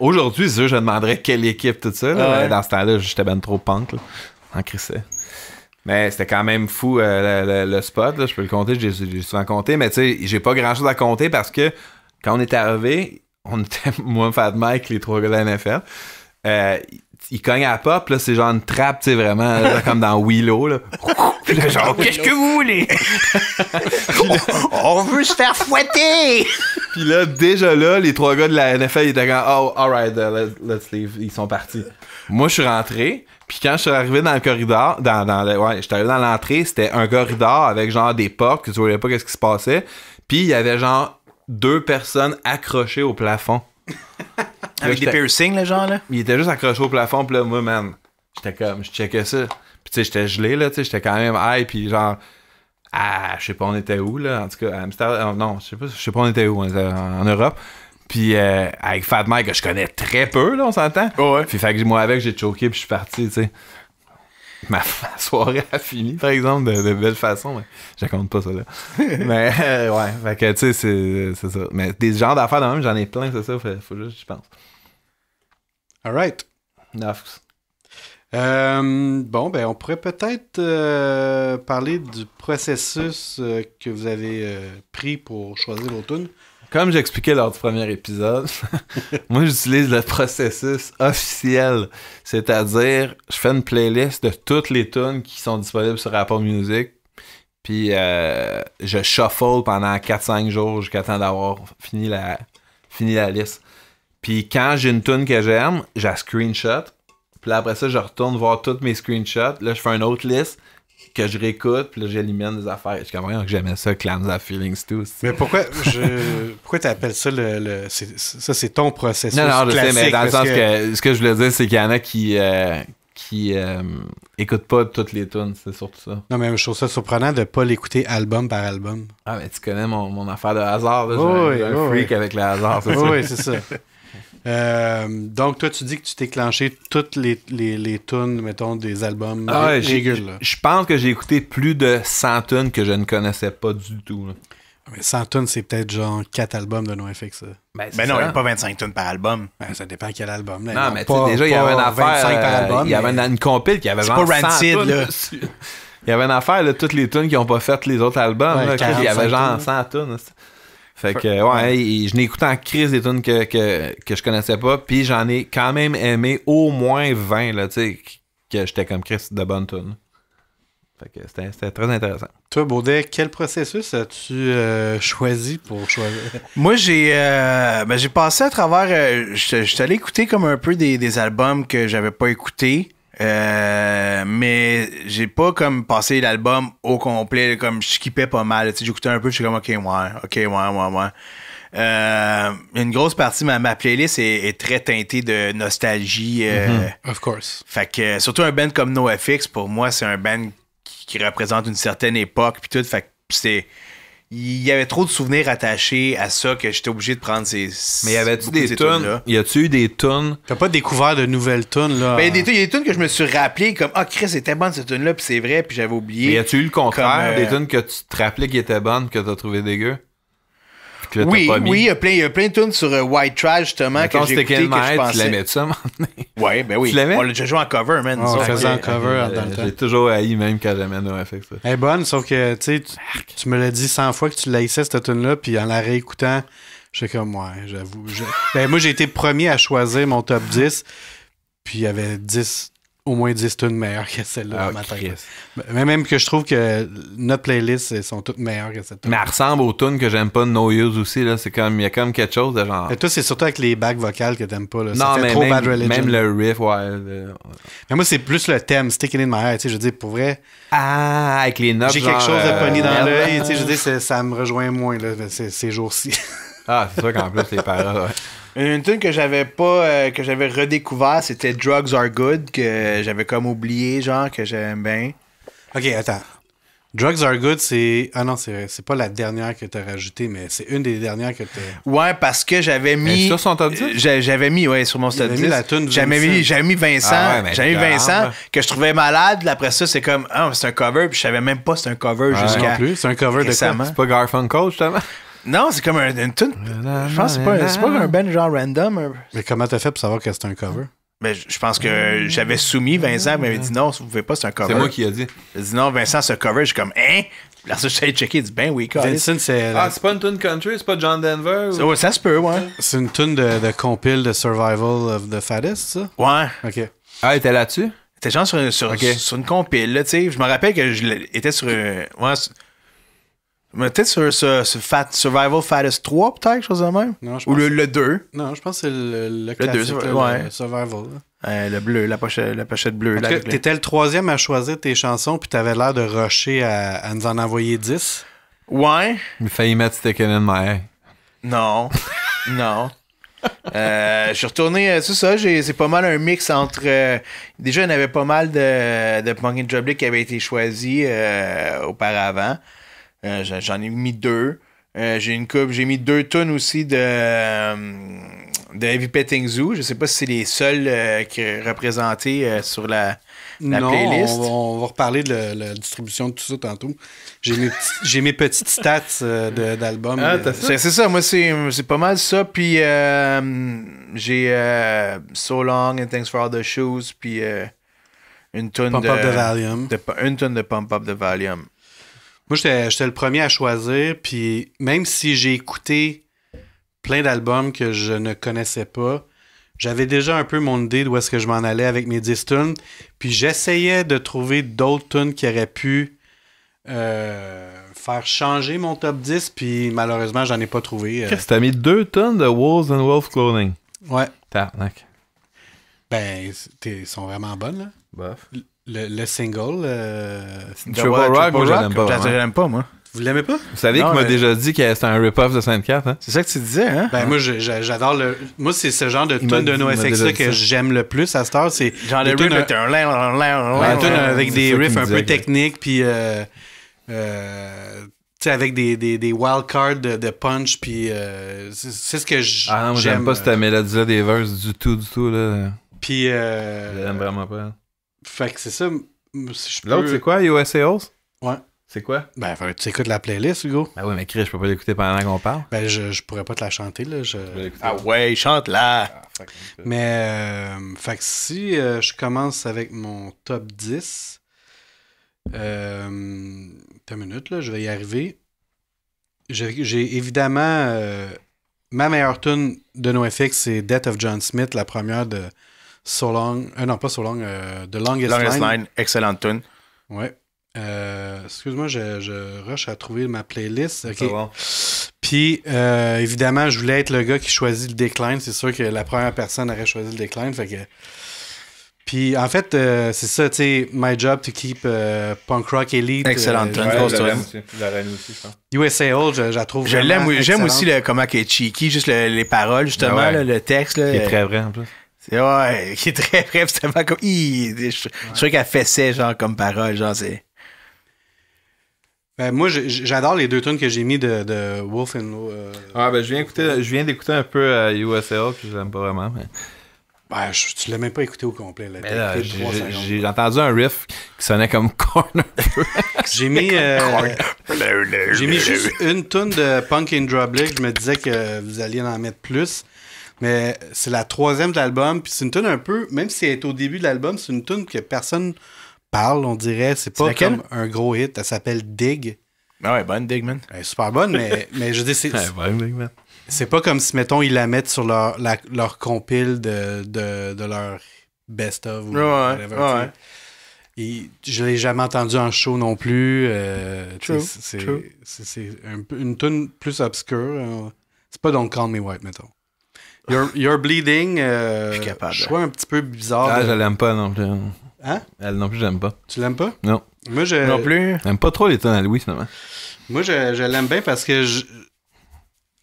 Aujourd'hui, je demanderais quelle équipe, tout ça. Ah mais Dans ce temps-là, j'étais ben trop punk. Là. En Mais c'était quand même fou le, spot. Là. Je peux le compter, j'ai souvent compté. Mais tu sais, j'ai pas grand chose à compter parce que quand on est arrivé, on était moins Fat Mike, les trois gars de la NFL. ils euh, il cogne à la pop, là, c'est genre une trappe, tu sais, vraiment, comme dans Willow, là. là, genre, qu'est-ce que vous voulez? on, veut se faire fouetter! Puis là, déjà là, les trois gars de la NFL, ils étaient comme, oh, alright, uh, let's leave. Ils sont partis. Moi, je suis rentré, puis quand je suis arrivé dans le corridor, dans, ouais, je arrivé dans l'entrée, c'était un corridor avec genre des portes que tu voyais pas qu'est-ce qui se passait. Puis il y avait genre deux personnes accrochées au plafond. Avec des piercings, les gens là? Il était juste accroché au plafond, pis là, moi, man, j'étais comme, je checkais ça. Puis, tu sais, j'étais gelé, là, tu sais, j'étais quand même aïe puis genre, ah, je sais pas, on était où, là? En tout cas, à Amsterdam, euh, non, je sais pas, je sais pas, on était où, en, Europe. Puis, euh, avec Fat Mike, que je connais très peu, là, on s'entend? Puis, fait que moi, avec, j'ai choqué, puis je suis parti, tu sais. ma, soirée a fini, par exemple, de, belle façon. Mais je pas ça là. mais euh, ouais, fait que tu sais, c'est ça. Mais des genres d'affaires de même, j'en ai plein, c'est ça. Faut, faut juste, je pense. Alright. right. Euh, bon, ben, on pourrait peut-être euh, parler du processus que vous avez pris pour choisir vos comme j'expliquais lors du premier épisode, moi j'utilise le processus officiel. C'est-à-dire, je fais une playlist de toutes les tunes qui sont disponibles sur Apple Music. Puis euh, je shuffle pendant 4-5 jours jusqu'à temps d'avoir fini la, fini la liste. Puis quand j'ai une tune que j'aime, je screenshot. Puis après ça, je retourne voir toutes mes screenshots. Là, je fais une autre liste que je réécoute, puis là, j'élimine des affaires. Je comprends que j'aimais ça, Clams of Feelings tout Mais pourquoi, je, pourquoi t'appelles ça le. ça, c'est ton processus. Non, non, je sais, mais dans le sens que... ce que je voulais dire, c'est qu'il y en a qui. Euh, qui euh, écoutent pas toutes les tunes, c'est surtout ça. Non, mais je trouve ça surprenant de pas l'écouter album par album. Ah, mais tu connais mon, mon affaire de hasard, là. oui, un freak avec le hasard, c'est Oui, c'est ça. Euh, donc, toi, tu dis que tu t'es clenché toutes les, les, tunes, mettons, des albums ah, Je pense que j'ai écouté plus de 100 tunes que je ne connaissais pas du tout. 100 ah, tunes, c'est peut-être genre 4 albums de NoFX. Ben, ben non, il n'y a pas 25 tunes par album. Ben, ça dépend quel album. Non, mais pas, déjà, il y avait une affaire. Euh, il y avait une, compile qui avait pas Il y avait une affaire, de toutes les tunes qui n'ont pas fait les autres albums. il y avait genre 100 tunes. Fait que, ouais, je n'ai écouté en crise des tunes que, que, que je connaissais pas, puis j'en ai quand même aimé au moins 20, là, tu sais, que j'étais comme Chris de bonne tune. Fait que c'était très intéressant. Toi, Baudet, quel processus as-tu euh, choisi pour choisir? Moi, j'ai euh, ben, j'ai passé à travers. Euh, je suis allé écouter comme un peu des, des albums que j'avais pas écoutés. Euh, mais j'ai pas comme passé l'album au complet, comme je skippais pas mal. J'écoutais un peu, je suis comme ok, ouais, ok, ouais, ouais, ouais. Euh, une grosse partie ma, ma playlist est, très teintée de nostalgie. Euh, mm-hmm. Of course. Fait que surtout un band comme NoFX, pour moi, c'est un band qui, représente une certaine époque puis tout. Fait que c'est il y avait trop de souvenirs attachés à ça que j'étais obligé de prendre ces. Mais y avait-tu des tonnes Y a-tu eu des tonnes T'as pas découvert de nouvelles tonnes là Ben y a des tonnes que je me suis rappelé comme ah Chris c'était bonne cette tune là puis c'est vrai puis j'avais oublié. Mais y a-tu eu le contraire euh, des tonnes que tu te rappelais qui étaient bonnes que t'as trouvé dégueu oui, Oui, il y a plein, y a plein de tunes sur euh, White Trash, justement, que j'ai écouté, que je pensais... Tu l'aimais ça, Oui, ben oui. Tu l'aimais? On l'a déjà joué en cover, man. On faisait en cover euh, dans le temps. J'ai toujours haï, même quand j'aimais NoFX. Elle est bonne, sauf que, tu tu me l'as dit 100 fois que tu laissais cette tune-là, puis en la réécoutant, je suis comme, ouais, j'avoue. Ben, moi, j'ai été premier à choisir mon top 10, puis il y avait 10 au moins 10 tunes meilleures que celle-là ah, Mais même que je trouve que notre playlist elles sont toutes meilleures que cette. Mais elle ressemble aux tunes que j'aime pas de No aussi là, c'est comme il y a comme quelque chose de genre. Et toi c'est surtout avec les bacs vocales que t'aimes pas là. Non, trop bad religion. même le riff ouais. Mais moi c'est plus le thème sticking in My Head, tu sais je dis pour vrai. Ah avec les notes. J'ai quelque chose de euh, pogné dans l'œil, je veux dire ça me rejoint moins là, ces, jours-ci. ah, c'est sûr qu'en plus les paroles une tune que j'avais pas, euh, que j'avais redécouvert, c'était Drugs Are Good, que j'avais comme oublié, genre, que j'aime bien. Ok, attends. Drugs Are Good, c'est. Ah non, c'est, c'est pas la dernière que t'as rajouté mais c'est une des dernières que t'as. Ouais, parce que j'avais mis. Sur son J'avais mis, ouais, sur mon top J'avais mis, Vincent. j'avais mis ah Vincent, que je trouvais malade. Après ça, c'est comme, ah, c'est un cover, puis je savais même pas c'est un cover ah jusqu'à. plus, c'est un cover de C'est pas Garfunkel, justement? Non, c'est comme un, une tune. Je pense que c'est pas, pas un band genre random. Mais comment t'as fait pour savoir que c'est un cover? Mais ben, je pense que j'avais soumis Vincent, mais il m'avait dit non, vous pouvez pas, c'est un cover. C'est moi qui ai dit. Il a dit non, Vincent, ce cover, je comme, hein? Là, ça, je suis checker, il dit ben oui, Cover. Vincent, c'est. Ah, c'est pas une tune country, c'est pas John Denver? ça se peut, ouais. C'est une tune de, de compile de Survival of the Fattest, ça? Ouais. Ok. Ah, était là-dessus? était genre sur, sur, une compile, là, tu sais. Je me rappelle que j'étais sur. ouais, mais peut-être sur, Survival Fattest 3, peut-être, chose même. Ou le, 2. Non, je pense que c'est le, le, le Survival. le bleu, la pochette, la pochette bleue. T'étais le troisième à choisir tes chansons, puis t'avais l'air de rusher à, nous en envoyer 10. Ouais. Il failli mettre Stickin' in My Non. non. Euh, je suis retourné, euh, c'est ça, c'est pas mal un mix entre. Euh, déjà, il y en avait pas mal de, de Punk and qui avaient été choisis auparavant. Euh, j'en ai mis deux. Euh, j'ai une coupe, j'ai mis deux tonnes aussi de, euh, de Heavy Petting Zoo. Je sais pas si c'est les seuls représentés sur la, playlist. On, va reparler de la, distribution de tout ça tantôt. J'ai mes, petites stats d'albums. Ah, c'est ça, moi c'est pas mal ça. Puis j'ai So Long and Thanks for All the Shoes. Puis une tonne de, une tonne de Pump Up de Valium. Moi, j'étais le premier à choisir, puis même si j'ai écouté plein d'albums que je ne connaissais pas, j'avais déjà un peu mon idée d'où est-ce que je m'en allais avec mes 10 tunes, puis j'essayais de trouver d'autres tunes qui auraient pu euh, faire changer mon top 10, puis malheureusement, j'en ai pas trouvé. Euh... quest mis deux tonnes de Wolves and Wolf Clothing? Ouais. Ben, ils sont vraiment bonnes, là. Bof. Le, single. Euh, Rock, moi, je l'aime pas. Hein. pas, moi. Vous l'aimez pas? Vous savez qu'il m'a déjà dit que c'était un rip-off de Sainte Cat, hein? C'est ça que tu disais, hein? Ben, moi, j'adore le. Moi, c'est ce genre de tune de NoFX que j'aime le plus à cette heure. C'est. Genre le riff avec un. avec des riffs un peu techniques, puis. Euh, euh, tu sais, avec des, des, des wildcards de, de, punch, puis. c'est ce que j'aime. Ah non, j'aime pas cette mélodie-là des verses du tout, du tout, là. Puis. Euh, je vraiment pas. Hein. Fait que c'est ça. L'autre, c'est quoi, iOS Ouais. C'est quoi? Ben, tu écoutes la playlist, Hugo. Ben oui, mais Chris, je peux pas l'écouter pendant qu'on parle. Ben, je, je pourrais pas te la chanter, là. Je... ah ouais, chante-la! Ah, ah, mais, euh, fait que si euh, je commence avec mon top 10, euh, une minute, là, je vais y arriver. J'ai évidemment ma meilleure tune de NoFX, c'est Death of John Smith, la première de So Long. Euh, non, pas So Long. Euh, The Longest, Longest Line. excellent Excellente tune. Ouais. Euh, excuse-moi, je, rush à trouver ma playlist. ok Puis, évidemment, je voulais être le gars qui choisit le décline. C'est sûr que la première personne aurait choisi le décline. Fait Puis en fait, c'est ça, tu sais, My Job to Keep Punk Rock Elite. Excellent. Euh, USA Old, je, la trouve. j'aime aussi le, comment est cheeky, juste les paroles, justement, le texte. C'est est très vrai en plus. Ouais, qui est très bref, c'est vraiment comme. je, suis sûr qu'elle fessait, genre, comme parole, genre, c'est. Ben, moi, j'adore les deux tunes que j'ai mis de, Wolf and. Euh... Ah, ben, je viens, écouter, je viens d'écouter un peu USL, euh, puis je l'aime pas vraiment. Mais... Ben, je, tu l'as même pas écouté au complet. j'ai entendu un riff qui sonnait comme corner. j'ai mis, euh, j'ai mis juste une tonne de Punk in Lick Je me disais que vous alliez en mettre plus. Mais c'est la troisième de l'album, puis c'est une tune un peu, même si elle est au début de l'album, c'est une tune que personne parle, on dirait. C'est pas comme un gros hit. Elle s'appelle Dig. Ah ouais, bonne Dig, man. Elle est super bonne, mais, je dis c'est. C'est pas comme si, mettons, ils la mettent sur leur, la, compile de, leur best-of ou whatever, ouais. Et je l'ai jamais entendu en show non plus. Euh, c'est une tune plus obscure. Hein. C'est pas Don't Call Me White, mettons. You're, Bleeding. Euh, je suis capable. Je un petit peu bizarre. Ah, je l'aime pas non plus. Hein? Elle non plus, je l'aime pas. Tu l'aimes pas? Non. Moi, je. Non plus. J'aime pas trop les tonnes à Louis, finalement. Moi, je, l'aime bien parce que je...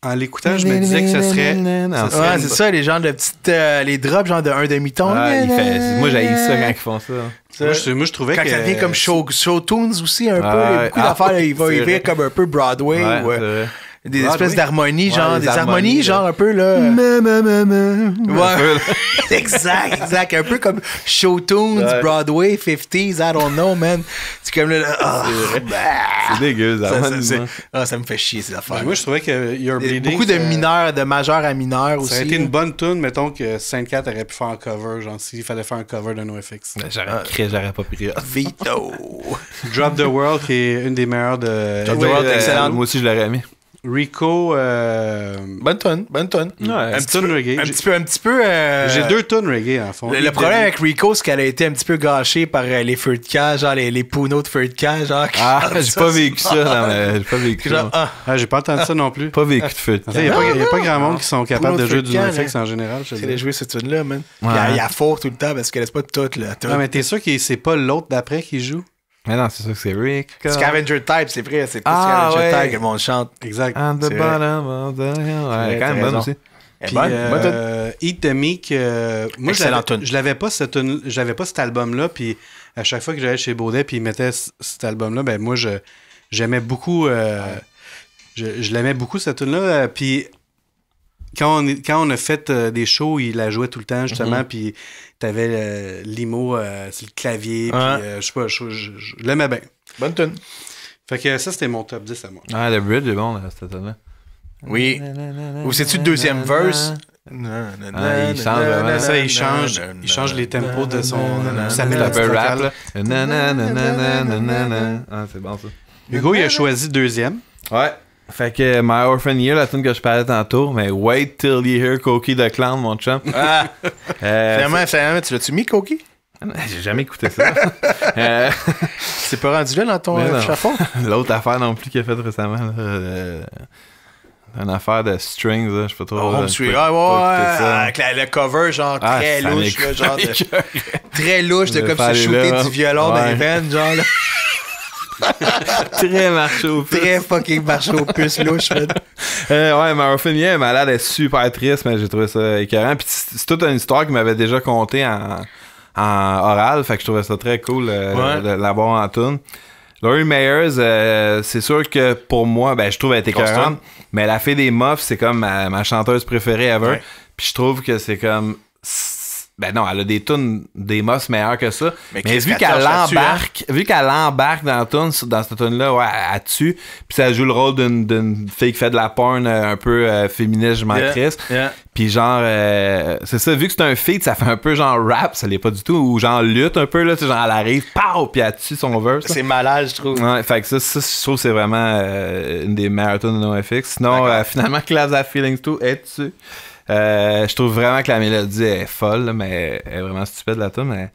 En l'écoutant, je me disais que ce serait. ouais, c'est ça, les genres de petites. Euh, les drops, genre de un demi-ton. Ah, moi, j'ai ça quand ils font ça. Moi je, trouvais que. Quand ça devient comme show, tunes aussi, un peu. Beaucoup ah, d'affaires, il va y comme un peu Broadway. Ouais, euh, des ah, espèces d'harmonies, genre, des harmonies, genre un peu là. exact, exact. Un peu comme Show Tunes, Broadway, 50s, I don't know, man. C'est comme ah. bah. c'est dégueu, ça. Ah, ça, me fait chier, ces affaires. Moi, je trouvais que Bleeding. Beaucoup de euh, mineurs, de majeurs à mineurs aussi. Ça aurait été une bonne tune, mettons que sainte 4 aurait pu faire un cover, genre s'il fallait faire un cover de NoFX. Ben, j'aurais j'aurais pas pris. Vito! Drop the World, qui est une des meilleures de. Drop the World, excellente. Euh, moi aussi, je l'aurais aimé. Rico. Euh... Bonne tonne, bonne un, petit peu, un petit peu, euh, J'ai deux tonnes reggae en fond. Le, problème avec Rico, c'est qu'elle a été un petit peu gâchée par euh, les feux de cage, genre les, les de feux de cage. Ah, j'ai pas vécu ça. mais J'ai pas vécu ça. Ah. ah, j'ai pas entendu ça non plus. Pas vécu de feux Il n'y ah, a, pas grand monde qui sont capables de jouer du Netflix hein. en général. C'est de jouer cette tune là man. Il y a fort tout le temps parce qu'elle laisse pas toute là. Non, mais t'es sûr que c'est pas l'autre d'après qui joue? Mais non, c'est sûr que c'est Rick. Scavenger Type, c'est vrai. C'est pas ah, Scavenger Type que le chante. Exact. On the quand même bonne aussi. Puis, euh, Eat the Meek, euh, moi je l'avais pas cette j'avais pas cet album là puis à chaque fois que j'allais chez Baudet puis il mettait cet album là ben moi j'aimais beaucoup euh, je, je l'aimais beaucoup cet tune là puis quand on, quand on a fait des shows, il la jouait tout le temps, justement, puis t'avais l'IMO sur le clavier, puis je sais pas, je, l'aimais bien. Bonne tune. Fait que ça, c'était mon top 10 à moi. Ah, le bridge est bon, c'était ça. Oui. Ou c'est-tu le deuxième verse? Non, non, ah, il change, non, ça, il change, il change les tempos de son. Ça met la rap. Ah, c'est bon ça. Hugo, il a choisi deuxième. Ouais. Fait que euh, My Orphan Year, la tune que je parlais tantôt, mais Wait Till You Hear Koki the Clown, mon chum. Ah. Euh, finalement, tu l'as-tu mis, Cookie? Ah, j'ai jamais écouté ça. Euh, c'est pas rendu là dans ton chapeau? L'autre affaire non plus qu'il a faite récemment, une affaire de strings, je sais pas trop. Oh, ah, ouais, avec le cover, genre ah, très louche, genre très louche de comme se shooter du violon dans les genre. Là. Très marché au puce. Très fucking marché au puce, louche, euh, Ouais, mais est malade, elle est super triste, mais j'ai trouvé ça écœurant. Puis c'est toute une histoire qu'il m'avait déjà contée en, oral, fait que je trouvais ça très cool euh, de l'avoir en tune. Laurie Meyers, euh, c'est sûr que pour moi, ben, je trouve elle était écœurante, mais La fait des Muffs, c'est comme ma, chanteuse préférée ever. Puis je trouve que c'est comme ben non, elle a des tonnes, des mosses meilleures que ça. Mais, hein? vu qu'elle embarque, vu qu'elle dans dans cette tune là, ouais, elle tue. Puis ça joue le rôle d'une fille qui fait de la porn euh, un peu euh, féministe, je m'en Puis genre, euh, c'est ça, vu que c'est un feat, ça fait un peu genre rap, ça l'est pas du tout, ou genre lutte un peu, là, genre elle arrive, pao, puis elle tue son verse. C'est malade, je trouve. Ouais, fait que ça, ça je trouve c'est vraiment une des marathons tunes de NoFX. Sinon, finalement, Class of Feelings 2 est dessus. Euh, je trouve vraiment que la mélodie est folle, mais elle est vraiment stupide là-dessus. Mais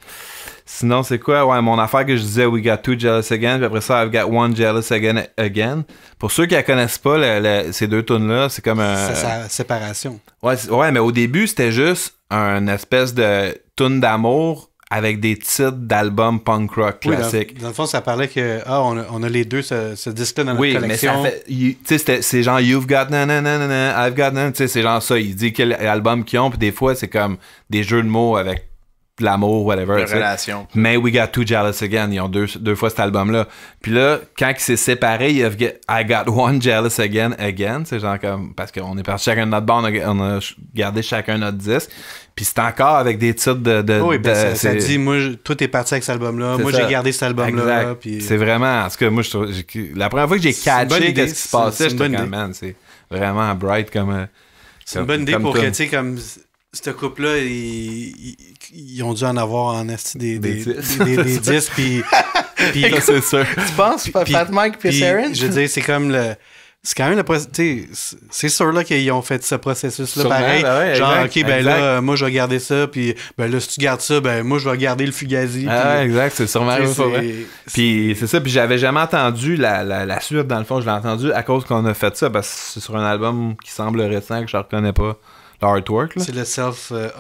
sinon, c'est quoi Ouais, mon affaire que je disais, We Got Two Jealous Again, puis après ça, I've Got One Jealous Again. again. Pour ceux qui la connaissent pas, ces deux tunes là c'est comme un. C'est sa séparation. Ouais, ouais, mais au début, c'était juste un espèce de tune d'amour avec des titres d'albums punk rock classiques. dans, le fond, ça parlait que ah, on, a, les deux ce, disque-là dans notre collection. Oui, mais c'est genre You've got nanana, I've got nanana, c'est genre ça. Il dit quel album qu'ils ont, puis des fois, c'est comme des jeux de mots avec l'amour, whatever. relation. Mais We Got Too Jealous Again, ils ont deux, deux fois cet album-là. Puis là, quand ils s'est séparé, il a I Got One Jealous Again, Again. C'est genre comme, parce qu'on est parti chacun de notre bande, on a gardé chacun notre disque. Puis c'est encore avec des titres de. oui, ben, ça, dit, moi, tout est parti avec cet album-là. Moi, j'ai gardé cet album-là. Euh, c'est vraiment. En tout cas, moi, je trouve, la première fois que j'ai catché quest ce qui se passait, j'étais comme, man, c'est vraiment bright comme. Euh, c'est une bonne idée pour que, tu sais, comme. Cette couple-là, ils, ont dû en avoir en des, des, des, disques. Puis. c'est sûr. Tu penses, Fat Mike puis Saren? Je veux dire, c'est comme le c'est quand même le processus. C'est sûr là qu'ils ont fait ce processus-là pareil. Ben genre, ok, ben là, moi je vais garder ça, puis ben là, si tu gardes ça, ben moi je vais garder le fugazi. Ah, exact, c'est sûrement Puis c'est ça, puis j'avais jamais entendu la, la, suite, dans le fond, je l'ai entendu à cause qu'on a fait ça, parce que c'est sur un album qui semble récent que je reconnais pas l'artwork. C'est le self. Euh,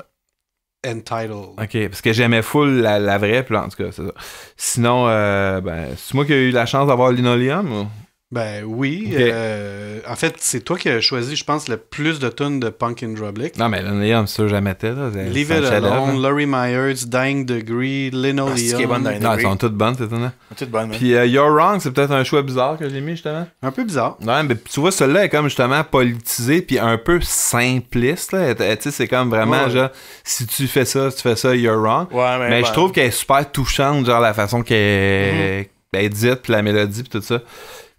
entitled. Ok, parce que j'aimais full la, vraie, puis en tout cas, c'est ça. Sinon, euh, ben, c'est moi qui ai eu la chance d'avoir Linoleum. Ben oui. Euh, en fait, c'est toi qui as choisi, je pense, le plus de tunes de Punk and Drublick. Non, mais Linoleum, ça, jamais été. Leave It Alone, hein. Laurie Myers, Dying Degree, Linoleum. Ah, non, elles sont toutes bonnes, c'est étonnant. Toutes bonnes, Puis euh, You're Wrong, c'est peut-être un choix bizarre que j'ai mis, justement. Un peu bizarre. Non, mais tu vois, celle-là est comme justement politisée, puis un peu simpliste. Tu sais, c'est comme vraiment, genre, si tu fais ça, tu fais ça, You're Wrong. Ouais, mais, mais je trouve qu'elle est super touchante, genre, la façon qu'elle dit mm-hmm. dite, puis la mélodie, puis tout ça.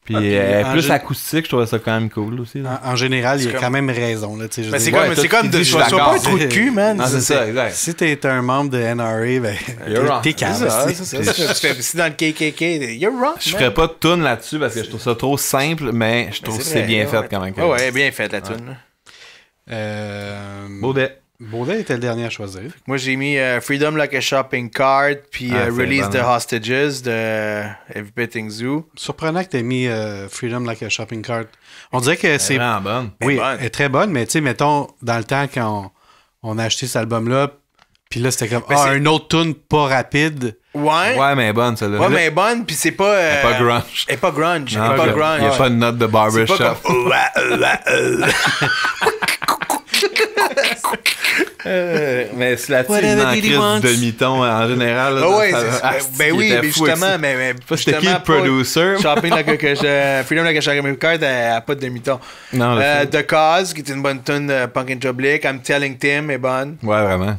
Puis euh, plus acoustique, je trouvais ça quand même cool aussi. En, général, il y a quand même raison. Là, mais c'est comme, ouais, comme de. pas un trou de cul, man. Non, c'est ça, exact. Si t'es un membre de NRA, ben. T'es calme. Si dans le KKK, you're wrong. Je ferais pas de tune là-dessus parce que je trouve ça trop simple, mais je trouve que c'est bien fait quand même. Ouais, bien fait la tune. Euh, Baudet. Baudet était le dernier à choisir. Moi, j'ai mis euh, Freedom Like a Shopping Cart puis ah, euh, Release the Hostages de Everything Zoo. Surprenant que tu aies mis euh, Freedom Like a Shopping Cart. On dirait que c'est. vraiment bonne. Oui, elle est, très bonne, mais tu sais, mettons, dans le temps, quand on, a acheté cet album-là, puis là, c'était comme, ah, un autre tune pas rapide. Ouais. Ouais, mais bonne, celle-là. Ouais, mais bonne, puis c'est pas. est pas grunge. Elle est pas grunge. Elle pas grunge. Il y a pas de note de barbershop. Euh, mais c'est la un demi-ton hein, en général. Ah ben oui, mais justement, mais, mais justement, qui le producer? Shopping like que Freedom like a Card, elle pas de demi-ton. Euh, The Cause, qui est une bonne tune de Punk and Public, I'm Telling Tim est bonne. Ouais, vraiment.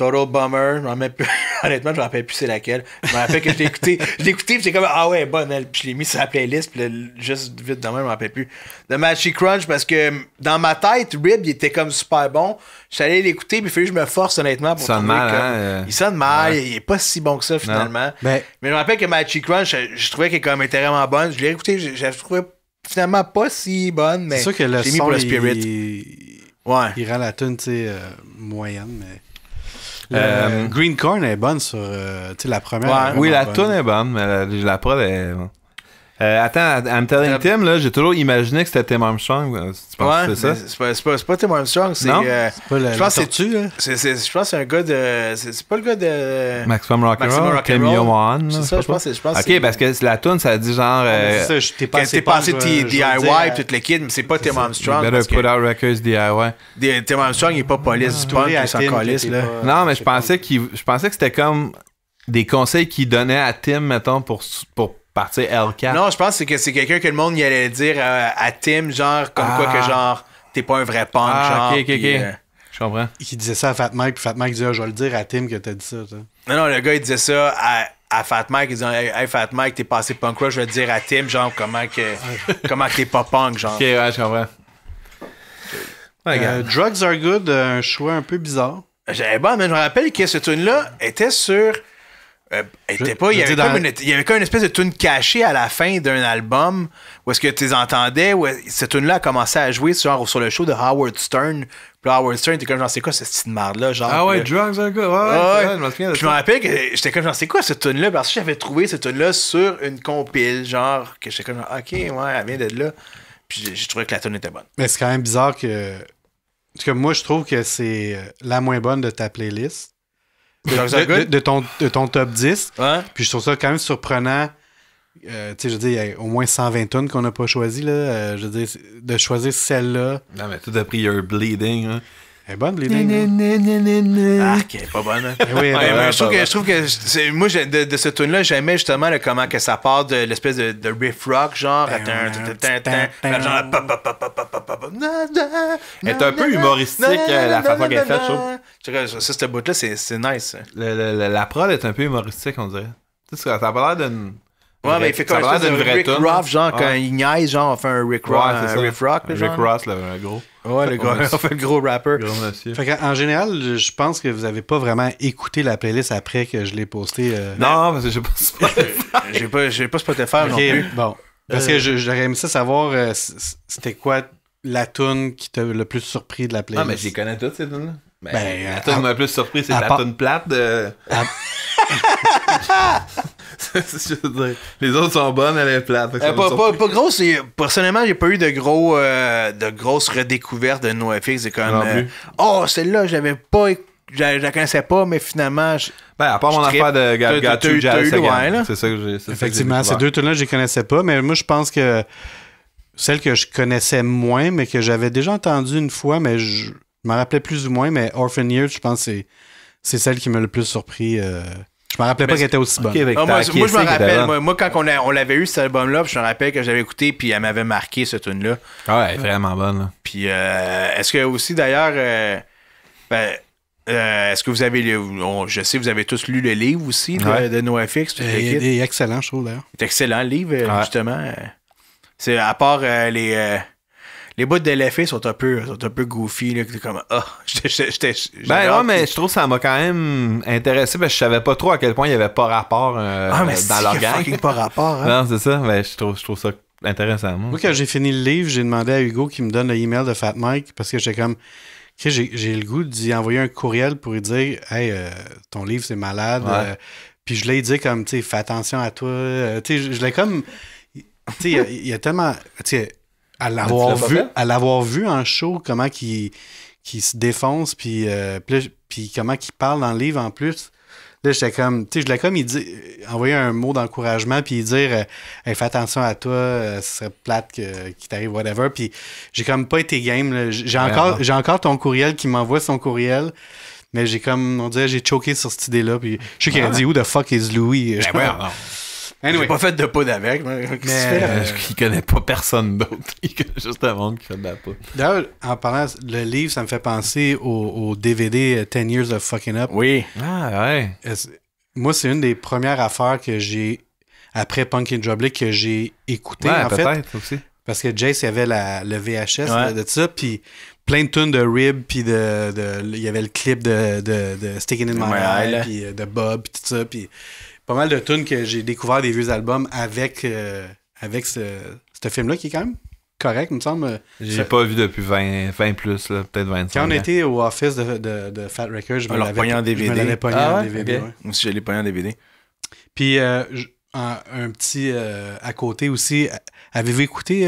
Total Bummer, je plus... honnêtement, je me rappelle plus c'est laquelle. Je me rappelle que je l'ai écouté, je l'ai écouté, c'est comme ah ouais, bonne elle, puis je l'ai mis sur la playlist, puis juste vite demain, je m'en rappelle plus. De Matchy Crunch parce que dans ma tête, Rib, il était comme super bon. J'allais l'écouter, puis il fallait que je me force honnêtement pour trouver mal, comme... hein, euh, il sonne mal, il est pas si bon que ça finalement. Ben- mais je me rappelle que Matchy Crunch, je, trouvais qu'elle comme était vraiment bonne. Je l'ai écouté, je, trouvé trouvais finalement pas si bonne, mais c'est sûr que le son, Il... Ouais. Il rend la tune, tu sais, euh, moyenne, mais euh, Green Corn est bonne sur euh, la première. oui, la toune est bonne, mais la, prod est. Euh, attends, I'm telling Tim, là, j'ai toujours imaginé que c'était Tim Armstrong. Euh, tu penses c'est ça? C'est pas, Tim Armstrong, c'est. je pense que c'est. Je pense c'est un gars de. C'est pas le gars de. Maximum Rock'n'Roll. Tim Yohan. C'est ça, je pense Ok, parce que la tune, ça dit genre. Euh, ça, je passé. DIY, toutes les kids, mais c'est pas Tim Armstrong. Better put out records DIY. Tim Armstrong, il est pas police du ah. il là. Non, mais je pensais que c'était comme des conseils qu'il donnait à Tim, mettons, pour, pour partir L4. Non, je pense que c'est quelqu'un que le monde y allait dire à, Tim, genre, comme quoi que ah. genre, t'es pas un vrai punk, ah, genre. Ok, ok, ok. Euh, je comprends. Il disait ça à Fat Mike, puis Fat Mike disait, ah, je vais le dire à Tim que t'as dit ça. Toi. Non, non, le gars, il disait ça à, Fat Mike. Il disait, hey, Fat Mike, t'es passé punk quoi, je vais le dire à Tim, genre, comment que comment t'es pas punk, genre. Ok, ouais, je comprends. Euh, Drugs Are Good, euh, un choix un peu bizarre. J'avais pas mais je me rappelle que ce tune-là était sur euh, était pas, il y, avait comme même une, espèce de tune cachée à la fin d'un album où est-ce que tu les entendais, où cette tune-là a commencé à jouer genre sur le show de Howard Stern. Puis Howard Stern était comme, genre, c'est quoi ce style de marde-là? Genre, ah ouais, Drugs are Ouais, je me souviens je rappelle que j'étais comme, genre, c'est quoi cette tune-là? Parce que j'avais trouvé cette tune-là sur une compile, genre, que j'étais comme, ok, ouais, elle vient d'être là. Puis j'ai trouvé que la tune était bonne. Mais c'est quand même bizarre que. En moi, je trouve que c'est euh, la moins bonne de ta playlist de, ton, top 10. Puis je trouve ça quand même surprenant. Euh, tu sais, je dis, il y a au moins 120 tonnes qu'on n'a pas choisi, là. Euh, je veux dire, de choisir celle-là. Non, mais tout d'après, pris bleeding, hein. Elle est bonne, les Ah, qu'elle est pas bonne. Hein. Eh oui, je, trouve que, je, trouve que, moi, de, de ce tune-là, j'aimais justement le comment que ça part de l'espèce de, riff rock, genre. Elle est un peu humoristique, euh, la façon qu'elle est faite, je trouve. Ça, ce bout-là, c'est nice. Hein. La prod est un peu humoristique, on dirait. Tu sais, ça a pas l'air d'une. Ouais, mais il fait comme ça. Ça a Rick genre, quand il niaise, genre, on fait un Rick rock Rick Roth, Rick le gros. Ouais, le gros, en gros rapper. en général, je pense que vous avez pas vraiment écouté la playlist après que je l'ai postée. Euh, non, ben, parce que j'ai pas Spotify. j'ai pas, j'ai pas Spotify faire non plus. Bon. Parce que euh. j'aurais aimé ça savoir euh, c'était quoi la tune qui t'a le plus surpris de la playlist. Ah, mais je les connais toutes ces tunes-là. Ben, ben, la tune qui m'a le plus surpris, c'est la part... tune plate de. les autres sont bonnes, elle est plate. Euh, pas, Personnellement, j'ai pas eu de gros euh, de grosses redécouvertes de NoFX. C'est comme. Euh, oh, celle-là, j'avais pas je la connaissais pas, mais finalement. Je, ben, à part mon affaire de Gatu Jazz C'est ça que j'ai. Effectivement, ces deux là je les connaissais pas, mais moi, je pense que celle que je connaissais moins, mais que j'avais déjà entendue une fois, mais je, me rappelais plus ou moins, mais Orphan Year, je pense que c'est celle qui m'a le plus surpris. Je me rappelais pas qu'elle était aussi bonne. Ah, moi, je me rappelle. Moi, quand on, on l'avait eu, cet album-là, je me rappelle que j'avais écouté, puis elle m'avait marqué, ce tune-là. Ah, elle est vraiment bonne. Puis, euh, est-ce que aussi, d'ailleurs, euh, ben, euh, est-ce que vous avez. je sais, vous avez tous lu le livre aussi de, NoFX. Il est, excellent, je trouve, d'ailleurs. C'est excellent, le livre, justement. C'est à part les les bouts de l'effet sont un peu un peu goofy là, comme ah ben mais je trouve que ça m'a quand même intéressé parce que je savais pas trop à quel point il y avait pas rapport euh, ah, dans l'organe. rapport hein. non c'est ça ben, je trouve trouve ça intéressant moi, quand j'ai fini le livre j'ai demandé à Hugo qui me donne l'email de Fat Mike parce que j'ai comme j'ai le goût d'y envoyer un courriel pour lui dire hey euh, ton livre c'est malade euh, puis je l'ai dit comme tu fais attention à toi tu je, l'ai comme tu il y, a tellement à l'avoir vu, à l'avoir vu en show, comment qui qui se défonce, puis, euh, puis, comment qu'il parle dans le livre en plus. Là, j'étais comme, tu sais, je l'ai comme il dit, envoyer un mot d'encouragement, puis dire, euh, hey, fais attention à toi, euh, ce serait plate que, qu'il t'arrive, whatever. Puis j'ai comme pas été game. J'ai, encore, j'ai encore ton courriel qui m'envoie son courriel. Mais j'ai comme, on dirait, j'ai choqué sur cette idée-là. Puis je sais qu'il a dit, Who the fuck is Louis? Ben, Anyway. J'ai pas fait de poudre avec. Mais, il euh, connaît pas personne d'autre. Il connaît juste un monde qui fait de la poudre. D'ailleurs, en parlant, le livre, ça me fait penser au, DVD 10 euh, Years of Fucking Up. Oui. Ah, ouais. Moi, c'est une des premières affaires que j'ai, après Punk and Joblick, que j'ai écouté. en fait, aussi. Parce que Jace, il avait la, le VHS de, ça, puis plein de tunes de Rib, puis de, de, il y avait le clip de, de, de Sticking in My Eye, puis euh, de Bob, puis tout ça, puis pas mal de tunes que j'ai découvert des vieux albums avec, euh, avec ce, ce film-là qui est quand même correct, il me semble. J'ai pas vu depuis 20, plus, peut-être 25. Quand on était au office de, de, Fat Records, je me l'avais en DVD. Je me pogné en DVD. Ah Moi aussi, je l'ai pogné en DVD. Puis, euh, un, petit euh, à côté aussi. Avez-vous écouté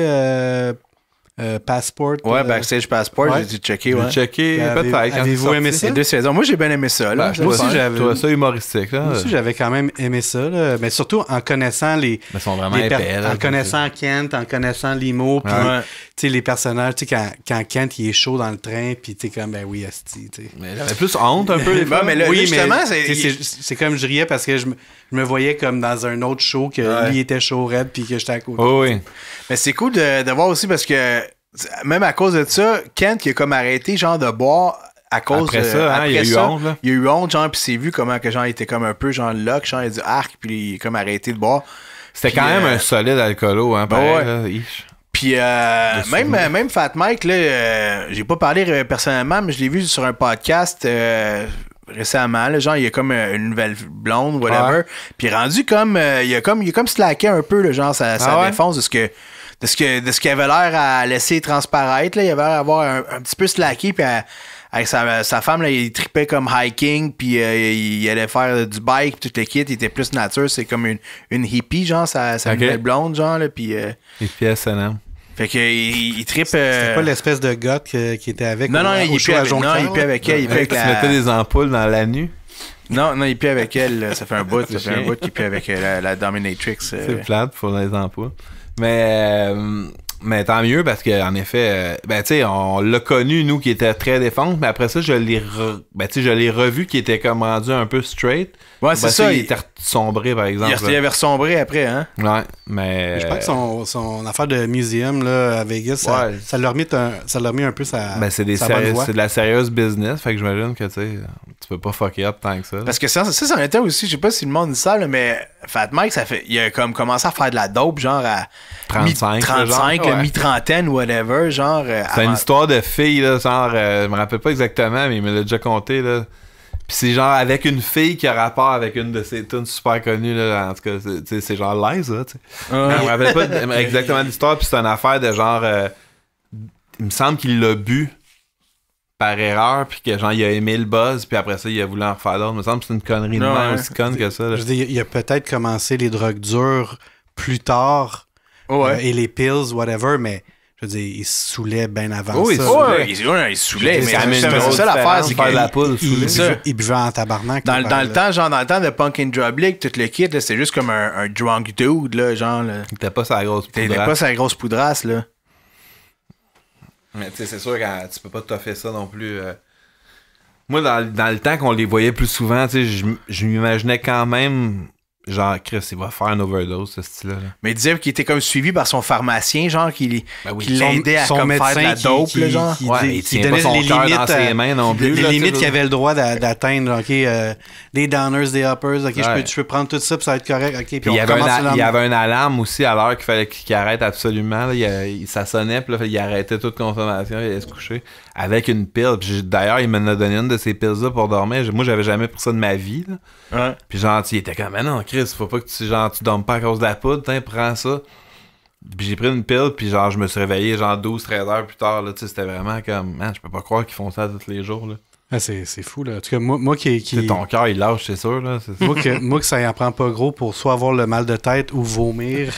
euh, Passport. Ouais, euh, Backstage Passport, j'ai dû checker. Ouais. checker, peut-être. Hein. Avez-vous aimé ça? deux saisons. Moi, j'ai bien aimé ça. Là. moi bah, aussi, j'avais. ça humoristique. Là. Moi aussi, j'avais quand même aimé ça. Là. Mais surtout en connaissant les. Mais sont vraiment les En connaissant Kent, en connaissant Limo. Puis ouais les personnages, tu sais, quand, Kent, il est chaud dans le train, puis tu sais, comme, ben oui, asti, tu sais. Mais plus honte un peu, les mais là, oui, justement, c'est... comme, je riais parce que je, me voyais comme dans un autre show que lui était chaud red puis que j'étais à côté. oui. Mais c'est cool de, voir aussi parce que, même à cause de ça, Kent, qui a comme arrêté, genre, de boire à cause après ça, hein, il y a eu honte. Là. Il y a eu honte, genre, puis c'est vu comment que genre, il était comme un peu, genre, lock, genre, il a dit arc, puis il a comme arrêté de boire. C'était quand même euh, un solide alcoolo, hein, euh, même, euh, même Fat Mike, là, euh, j'ai pas parlé personnellement, mais je l'ai vu sur un podcast récemment. genre, il a comme une nouvelle blonde, whatever. Puis rendu comme, il a comme. comme slacké un peu, le genre, sa, ah de ce ce, de ce qu'il avait l'air à laisser transparaître. Il avait l'air d'avoir un, petit peu slacké, puis avec sa, femme, il tripait comme hiking, puis il, allait faire du bike, puis tout le il était plus nature, c'est comme une, une hippie, genre, sa, nouvelle blonde, genre, là, puis... hippie fait que il, C'était euh, pas l'espèce de gars qui était avec. Non, non, il piait avec, il avec elle. Il, mettait des ampoules dans la nuit. Non, non, il piait avec elle. Ça fait un bout. ça fait un bout qu'il piait avec euh, la, Dominatrix. C'est euh. plate pour les ampoules. Mais mais tant mieux parce qu'en effet, euh, ben tu sais, on l'a connu, nous, qui était très défense, mais après ça, je l'ai ben, je l'ai revu qui était comme rendu un peu straight. Ouais, c'est ben, ça. Il était sombré, par exemple. Il, avait sombré après, hein? Ouais, mais. Je pense que euh, son, son, affaire de museum là, à Vegas, ça, l'a leur met un, ça leur met un peu sa. Ben, c'est, des c'est de la sérieuse business, fait que j'imagine que tu sais, tu peux pas fucker up tant que ça. Parce que ça, ça, ça en était aussi, je sais pas si le monde dit ça, mais Fat Mike, ça fait, il a comme commencé à faire de la dope, genre à. 35. 35 mi-trentaine, whatever, genre. Euh, c'est une histoire de fille, là, genre, euh, je me rappelle pas exactement, mais il me l'a déjà compté là. Puis c'est genre avec une fille qui a rapport avec une de ses tunes super connues, là, en tout cas, c'est genre l'aise, là. tu sais. Je me rappelle pas exactement l'histoire, puis c'est une affaire de genre. Euh, il me semble qu'il l'a bu par erreur, puis que genre, il a aimé le buzz, puis après ça, il a voulu en refaire d'autres. Il me semble que c'est une connerie de main aussi conne que ça. Là. Je veux dire, il a peut-être commencé les drogues dures plus tard euh, et les pills, whatever, mais je veux dire, il se saoulait bien avant oh, ça. Oh, il, se mais c'est ça l'affaire, c'est qu'il la poule, il, buvaient il, buvait en tabarnak. Dans, le euh, temps, genre dans le temps de Punk and Drop League, tout le kit, c'est juste comme un, drunk dude, là, genre. Il était pas sa grosse poudrasse. Il pas sa grosse poudrasse, là. Mais tu sais, c'est sûr que euh, tu peux pas faire ça non plus. Moi, dans, dans, le temps qu'on les voyait plus souvent, tu sais, je m'imaginais quand même Genre, Chris, il va faire une overdose, ce style-là. Mais il disait qu'il était comme suivi par son pharmacien, genre, qui, ben l'aidait à son comme faire la dope, genre. ouais, il, il donnait les limites, dans ses euh, mains non plus. Les limites qu'il avait le droit d'atteindre, OK, euh, des downers, des uppers, OK, je, peux, je, peux, prendre tout ça, puis ça va être correct, OK. Puis, on il, y avait un, il y avait une alarme aussi à l'heure qu'il fallait qu'il arrête absolument. il, ça sonnait, puis là, il arrêtait toute consommation, il allait se coucher avec une pile. Puis d'ailleurs, il m'en a donné une de ces piles-là pour dormir. Moi, j'avais jamais pris ça de ma vie. Puis genre, il était comme, non, Chris, faut pas que tu, genre, tu dormes pas à cause de la poudre, hein, prends ça. Puis j'ai pris une pile, puis genre, je me suis réveillé genre 12-13 heures plus tard. C'était vraiment comme, man, je peux pas croire qu'ils font ça tous les jours. Là. Ah, c'est, fou, là. En tout cas, moi, moi qui. qui... ton cœur, il lâche, c'est sûr. Là. moi, que, moi, que, ça n'en prend pas gros pour soit avoir le mal de tête ou vomir.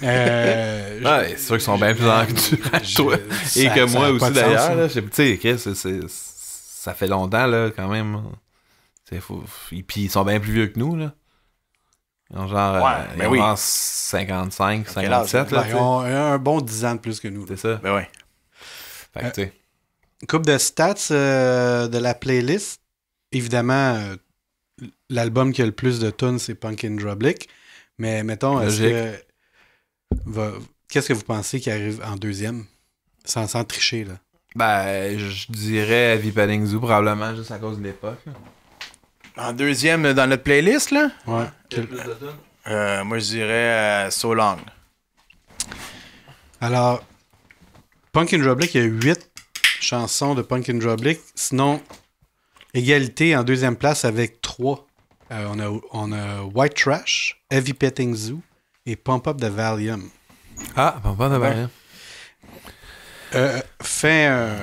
Euh, ouais, c'est sûr qu'ils sont bien plus en que toi Et que moi aussi, d'ailleurs. Tu sais, ça fait longtemps, là, quand même. Et puis, ils sont bien plus vieux que nous, là. Genre, 55, 57. Euh, ben ben, là, ils ont un bon 10 ans de plus que nous. C'est ça. Ben ouais. Fait tu Coupe de stats euh, de la playlist. Évidemment, euh, l'album qui a le plus de tonnes, c'est Punkin' Drublick. Mais mettons, qu'est-ce que vous pensez qui arrive en deuxième? Sans, tricher, là. Ben, je dirais Vipaling Zoo, probablement juste à cause de l'époque. En deuxième dans notre playlist, là? Ouais. Euh, moi, je dirais So Long. Alors, Punkin' Drublick, il y a huit chanson de Punkin' Droblick. Sinon, égalité en deuxième place avec trois. Euh, on, a, White Trash, Heavy Petting Zoo et Pump Up de Valium. Ah, Pump Up the Valium. Euh, fait un,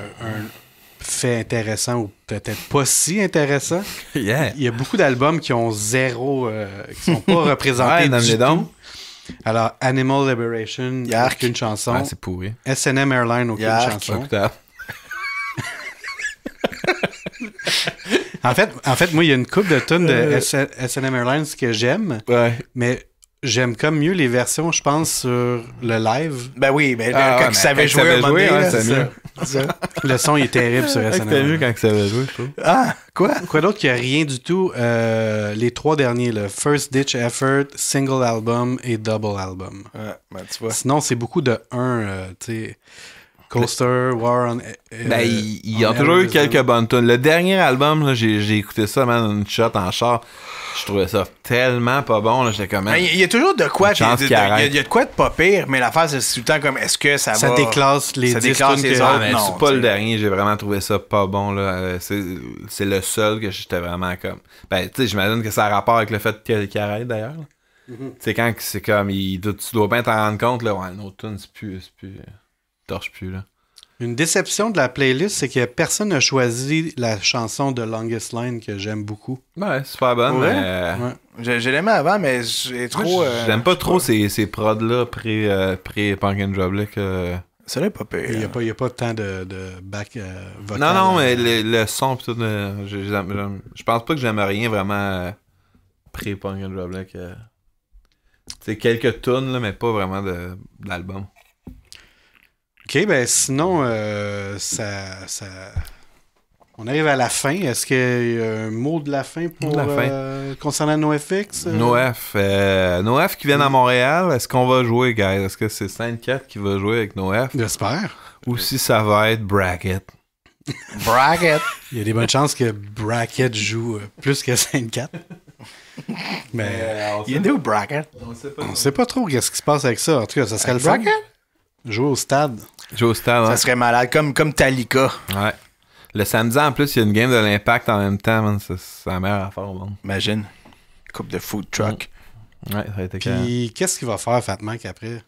fait intéressant ou peut-être pas si intéressant. Il y a beaucoup d'albums qui ont zéro, euh, qui sont pas représentés dans du tout. Alors, Animal Liberation, il n'y a aucune chanson. c'est pourri. SNM Airline, aucune chanson. en, fait, en fait, moi, il y a une coupe de tonnes de euh. SNM Airlines que j'aime. Mais J'aime comme mieux les versions, je pense, sur le live. Ben oui, ben, ah, quand, tu savais jouer, c'est mieux. Le son il est terrible sur Tu C'était vu quand tu savais jouer, je trouve. Ah, quoi? Quoi d'autre qu'il n'y a rien du tout? Euh, les trois derniers, le First Ditch Effort, Single Album et Double Album. Ouais, ben, tu vois. Sinon, c'est beaucoup de 1, euh, tu sais... Coaster, War on. Euh, ben, il y, a toujours eu quelques bonnes tunes. Le dernier album, j'ai écouté ça, man, une shot en char. Je trouvais ça tellement pas bon. J'étais comme. Ben, il y, a toujours de quoi. Il y, a de quoi de pas pire, mais la phase, c'est tout le temps comme est-ce que ça, ça Déclasse les ça déclasse les autres. Ben, c'est pas le dernier. J'ai vraiment trouvé ça pas bon. Euh, c'est le seul que j'étais vraiment comme. Ben, tu sais, j'imagine que ça a rapport avec le fait qu'il arrête d'ailleurs. Mm-hmm. Tu sais, quand c'est comme. Il, tu dois bien t'en rendre compte, là. Ouais, une autre tune, c'est plus. Une déception de la playlist, c'est que personne n'a choisi la chanson de Longest Line que j'aime beaucoup. Ouais, super bonne. Ouais. Mais... avant, mais j'ai trop. Euh, j'aime pas trop ces, ces prods-là euh, pré-Punk and Job. que... Ça pas Il n'y a, pas, y a pas tant de, de back euh, vocal. Non, non, mais le, son, je, pense pas que j'aime rien vraiment pré-Punk and Job. C'est quelques tunes, là, mais pas vraiment de, de l'album. OK, ben sinon, euh, ça, ça, On arrive à la fin. Est-ce qu'il y a un mot de la fin pour la fin. Euh, concernant NoFX? NoF. Euh? NoF euh, qui viennent à Montréal. Est-ce qu'on va jouer, guys? Est-ce que c'est 5-4 qui va jouer avec NoF? J'espère. Ou si ça va être Bracket. Bracket. Il y a des bonnes chances que Bracket joue plus que 5-4. Mais il est où Bracket? On sait pas, sait pas trop qu'est-ce qui se passe avec ça. En tout cas, ça serait le bracket? Jouer au stade. Jouer au stade, Ça serait malade, comme, comme Talika. Ouais. Le samedi, en plus, il y a une game de l'impact en même temps, C'est la meilleure affaire au Imagine. Coupe de food truck. Mm. Ouais, ça a été Puis, qu'est-ce qu'il va faire, fatman après?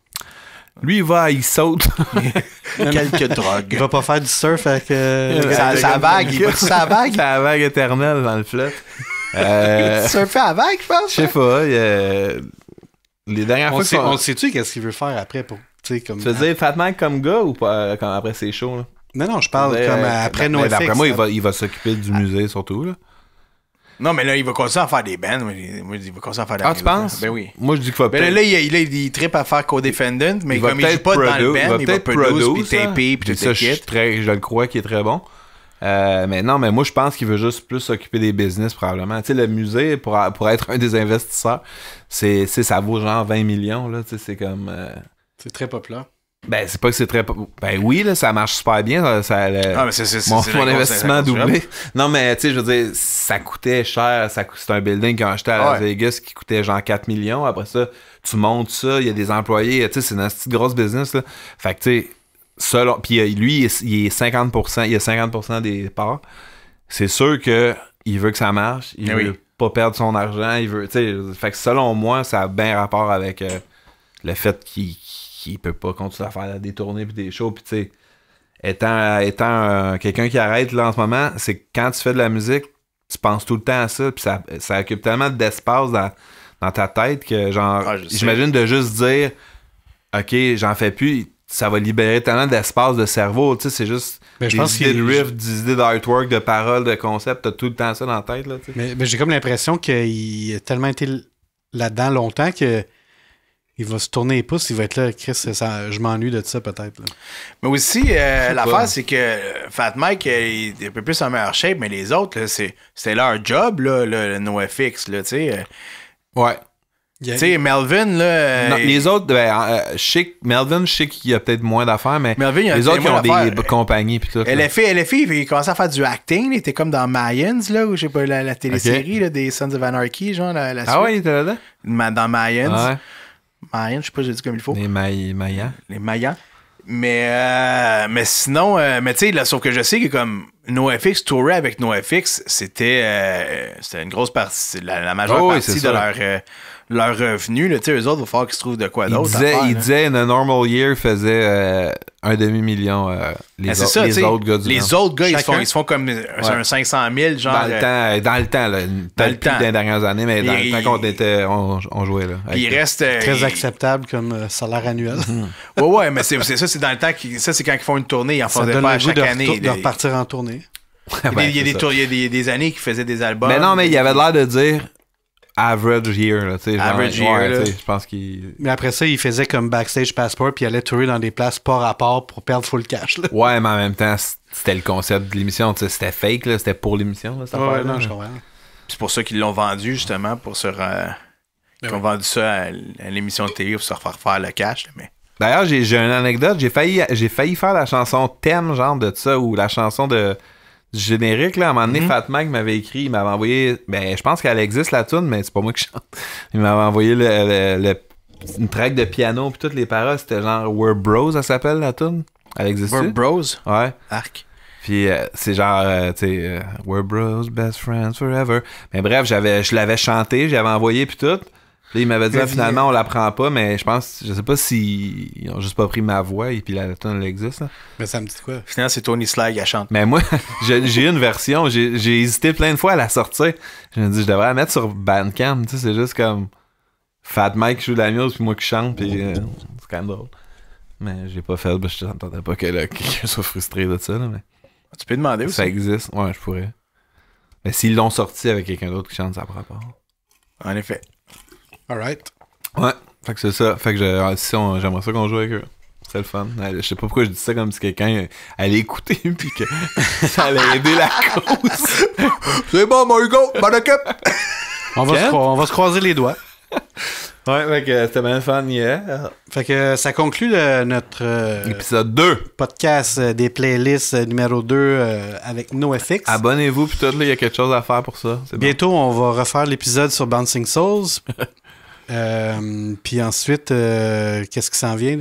Lui, il va, il saute. Quelques drogues. Il va pas faire du surf avec. Euh, sa, vague, il va sa vague. sa vague éternelle dans le fleuve. Euh, surfer à vague, je pense. Je sais hein? pas. les dernières fois. on sait-tu qu'est-ce qu'il veut faire après pour tu veux hein. dire Fatman comme gars ou pas, euh, après ses shows, là? Non, non, je parle euh, comme euh, après nos ben, ben, Après moi, il va, il va s'occuper du ah. musée surtout, là. Non, mais là, il va commencer à faire des bands. il va à faire ah, tu penses? Ben oui. Moi, je dis qu'il va ben là, là, il, a des trips à faire co-defendant, mais il comme il joue pas dans le band, il va, produce, puis hein. taper, puis tout ça. Je le crois qu'il est très bon. mais non, mais moi, je pense qu'il veut juste plus s'occuper des business, probablement. Tu sais, le musée, pour, pour être un des investisseurs, c'est, ça vaut genre 20 millions, là. Tu sais, c'est comme... C'est très populaire. Ben, c'est pas que c'est très. Ben oui, là, ça marche super bien. Ça, ah, mon, investissement a doublé. Non, mais tu sais, je veux dire, ça coûtait cher. c'est un building qu'on acheté à Las Vegas qui coûtait genre 4 millions. Après ça, tu montes ça, il y a des employés. Tu sais, c'est une grosse business. Là. Fait que tu sais, selon. Puis euh, lui, il est, 50%, il a 50% des parts. C'est sûr que il veut que ça marche. Il eh veut pas perdre son argent. Il veut. fait que selon moi, ça a bien rapport avec. Euh, le fait qu'il qui peut pas continuer à faire la tournées puis des shows puis tu étant, étant euh, quelqu'un qui arrête là en ce moment, c'est quand tu fais de la musique, tu penses tout le temps à ça, puis ça, occupe tellement d'espace dans, ta tête que genre ah, j'imagine de juste dire OK, j'en fais plus, ça va libérer tellement d'espace de cerveau, tu c'est juste mais ben, je des pense idées de riff, des idées d'artwork, de paroles, de concepts, t'as tout le temps ça dans la tête là, Mais, mais ben, j'ai comme l'impression qu'il a tellement été là-dedans longtemps que il va se tourner les pouces, il va être là, Chris, je m'ennuie de ça peut-être. Mais aussi, euh, l'affaire, c'est que euh, Fat Mike euh, il est un peu plus en meilleure shape, mais les autres, c'était leur job, là, le, NoFX, tu sais. Ouais. Tu sais, Melvin, là. Les autres, ben, Melvin, je sais qu'il y a peut-être moins d'affaires, mais les autres qui ont des compagnies. puis tout, LFI, il commençait à faire du acting. Il était comme dans Mayans, là, ou je pas, la, la télésérie des Sons of Anarchy, genre, la, la Ah ouais, il était là-dedans? Dans Mayans. ouais. Mayans, je sais pas si j'ai dit comme il faut. Les May Les Mayans. Mais, euh, mais sinon, euh, mais tu sais, sauf que je sais que comme NoFX, tourer avec NoFX, euh, c'était une grosse partie, la, majeure oh partie de leur leur revenu, là, eux autres, il va falloir qu'ils se trouvent de quoi d'autre. Ils disaient il disait in a normal year, faisait euh, un demi-million. les, autres, les autres gars ils, se font, ils font comme euh, un 500 000, genre. Dans le euh, temps, dans le temps, là. Dans dernières années, mais dans le temps qu'on on, jouait, là. reste. Très acceptable comme salaire annuel. Oui, ouais, ouais, mais c'est ça, c'est dans le temps. Ça, c'est quand ils font une tournée, ils en faisaient pas chaque année. De repartir en tournée. il, y a des, années qu'ils faisaient des albums. Mais non, mais il avait l'air de dire average year. Là, genre, average Je pense qu'il. Mais après ça, il faisait comme backstage passport puis il allait tourner dans des places pas rapport pour perdre full cash. Là. Ouais, mais en même temps, c'était le concept de l'émission. C'était fake, c'était pour l'émission. Ouais, non, je comprends. C'est pour ça qu'ils l'ont vendu, justement, pour se. Ben Ils vendu ça à, l'émission de télé pour se refaire faire le cash. mais... D'ailleurs, j'ai une anecdote. J'ai failli, failli faire la chanson thème, genre de ça, ou la chanson de générique, là, à un moment donné, mhm. Fatma qui m'avait écrit, il m'avait envoyé, ben, je pense qu'elle existe la tune, mais c'est pas moi qui chante. Il m'avait envoyé le, le, une traque de piano, puis toutes les paroles, c'était genre We're Bros, ça s'appelle la tune. Elle existe. We're Bros? Ouais. Arc. Puis euh, c'est genre, euh, tu sais, euh, We're Bros, best friends forever. Mais bref, j'avais, je l'avais chanté, j'avais envoyé, puis tout il m'avait dit, ah, finalement, euh. on la prend pas, mais je pense, je sais pas s'ils n'ont ont juste pas pris ma voix et puis la tonne existe. Là. Mais ça me dit quoi? Finalement, c'est Tony Slag qui chante. Mais moi, j'ai une version, j'ai hésité plein de fois à la sortir. Je me dis, je devrais la mettre sur Bandcamp, tu sais, c'est juste comme Fat Mike qui joue de la muse puis moi qui chante, puis euh, c'est quand même drôle. Mais j'ai pas fait, je n'entendais pas que quelqu'un soit frustré de ça, mais... Ah, tu peux demander aussi. Ça existe, ouais, je pourrais. Mais s'ils l'ont sorti avec quelqu'un d'autre qui chante, ça prend pas. En effet. Alright. Ouais, fait que c'est ça. Fait que ah, j'aimerais ça qu'on joue avec eux. C'est le fun. Je sais pas pourquoi je dis ça comme si quelqu'un euh, allait écouter puis que ça allait aider la cause. c'est bon, mon Hugo, mon On va, se, on va se croiser les doigts. Ouais, fait que c'était bien fun hier. Fait que euh, ça conclut notre euh, épisode 2 podcast des playlists numéro 2 avec NoFX. Abonnez-vous puis tout là, il y a quelque chose à faire pour ça. Bientôt on va refaire l'épisode sur Bouncing Souls euh, puis ensuite, euh, qu'est-ce qui s'en vient?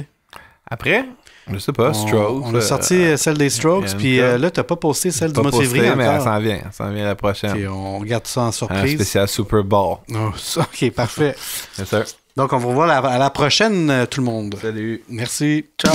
Après? Je sais pas, Strokes. On, a euh, sorti celle des Strokes, puis là, t'as pas posté celle du mois de février mais elle s'en vient, elle s'en vient la prochaine. puis on regarde ça en surprise. Un spécial Super Bowl. Oh, ok, parfait. Bien sûr. Donc, on vous revoit à la prochaine, tout le monde. Salut. Merci. Ciao.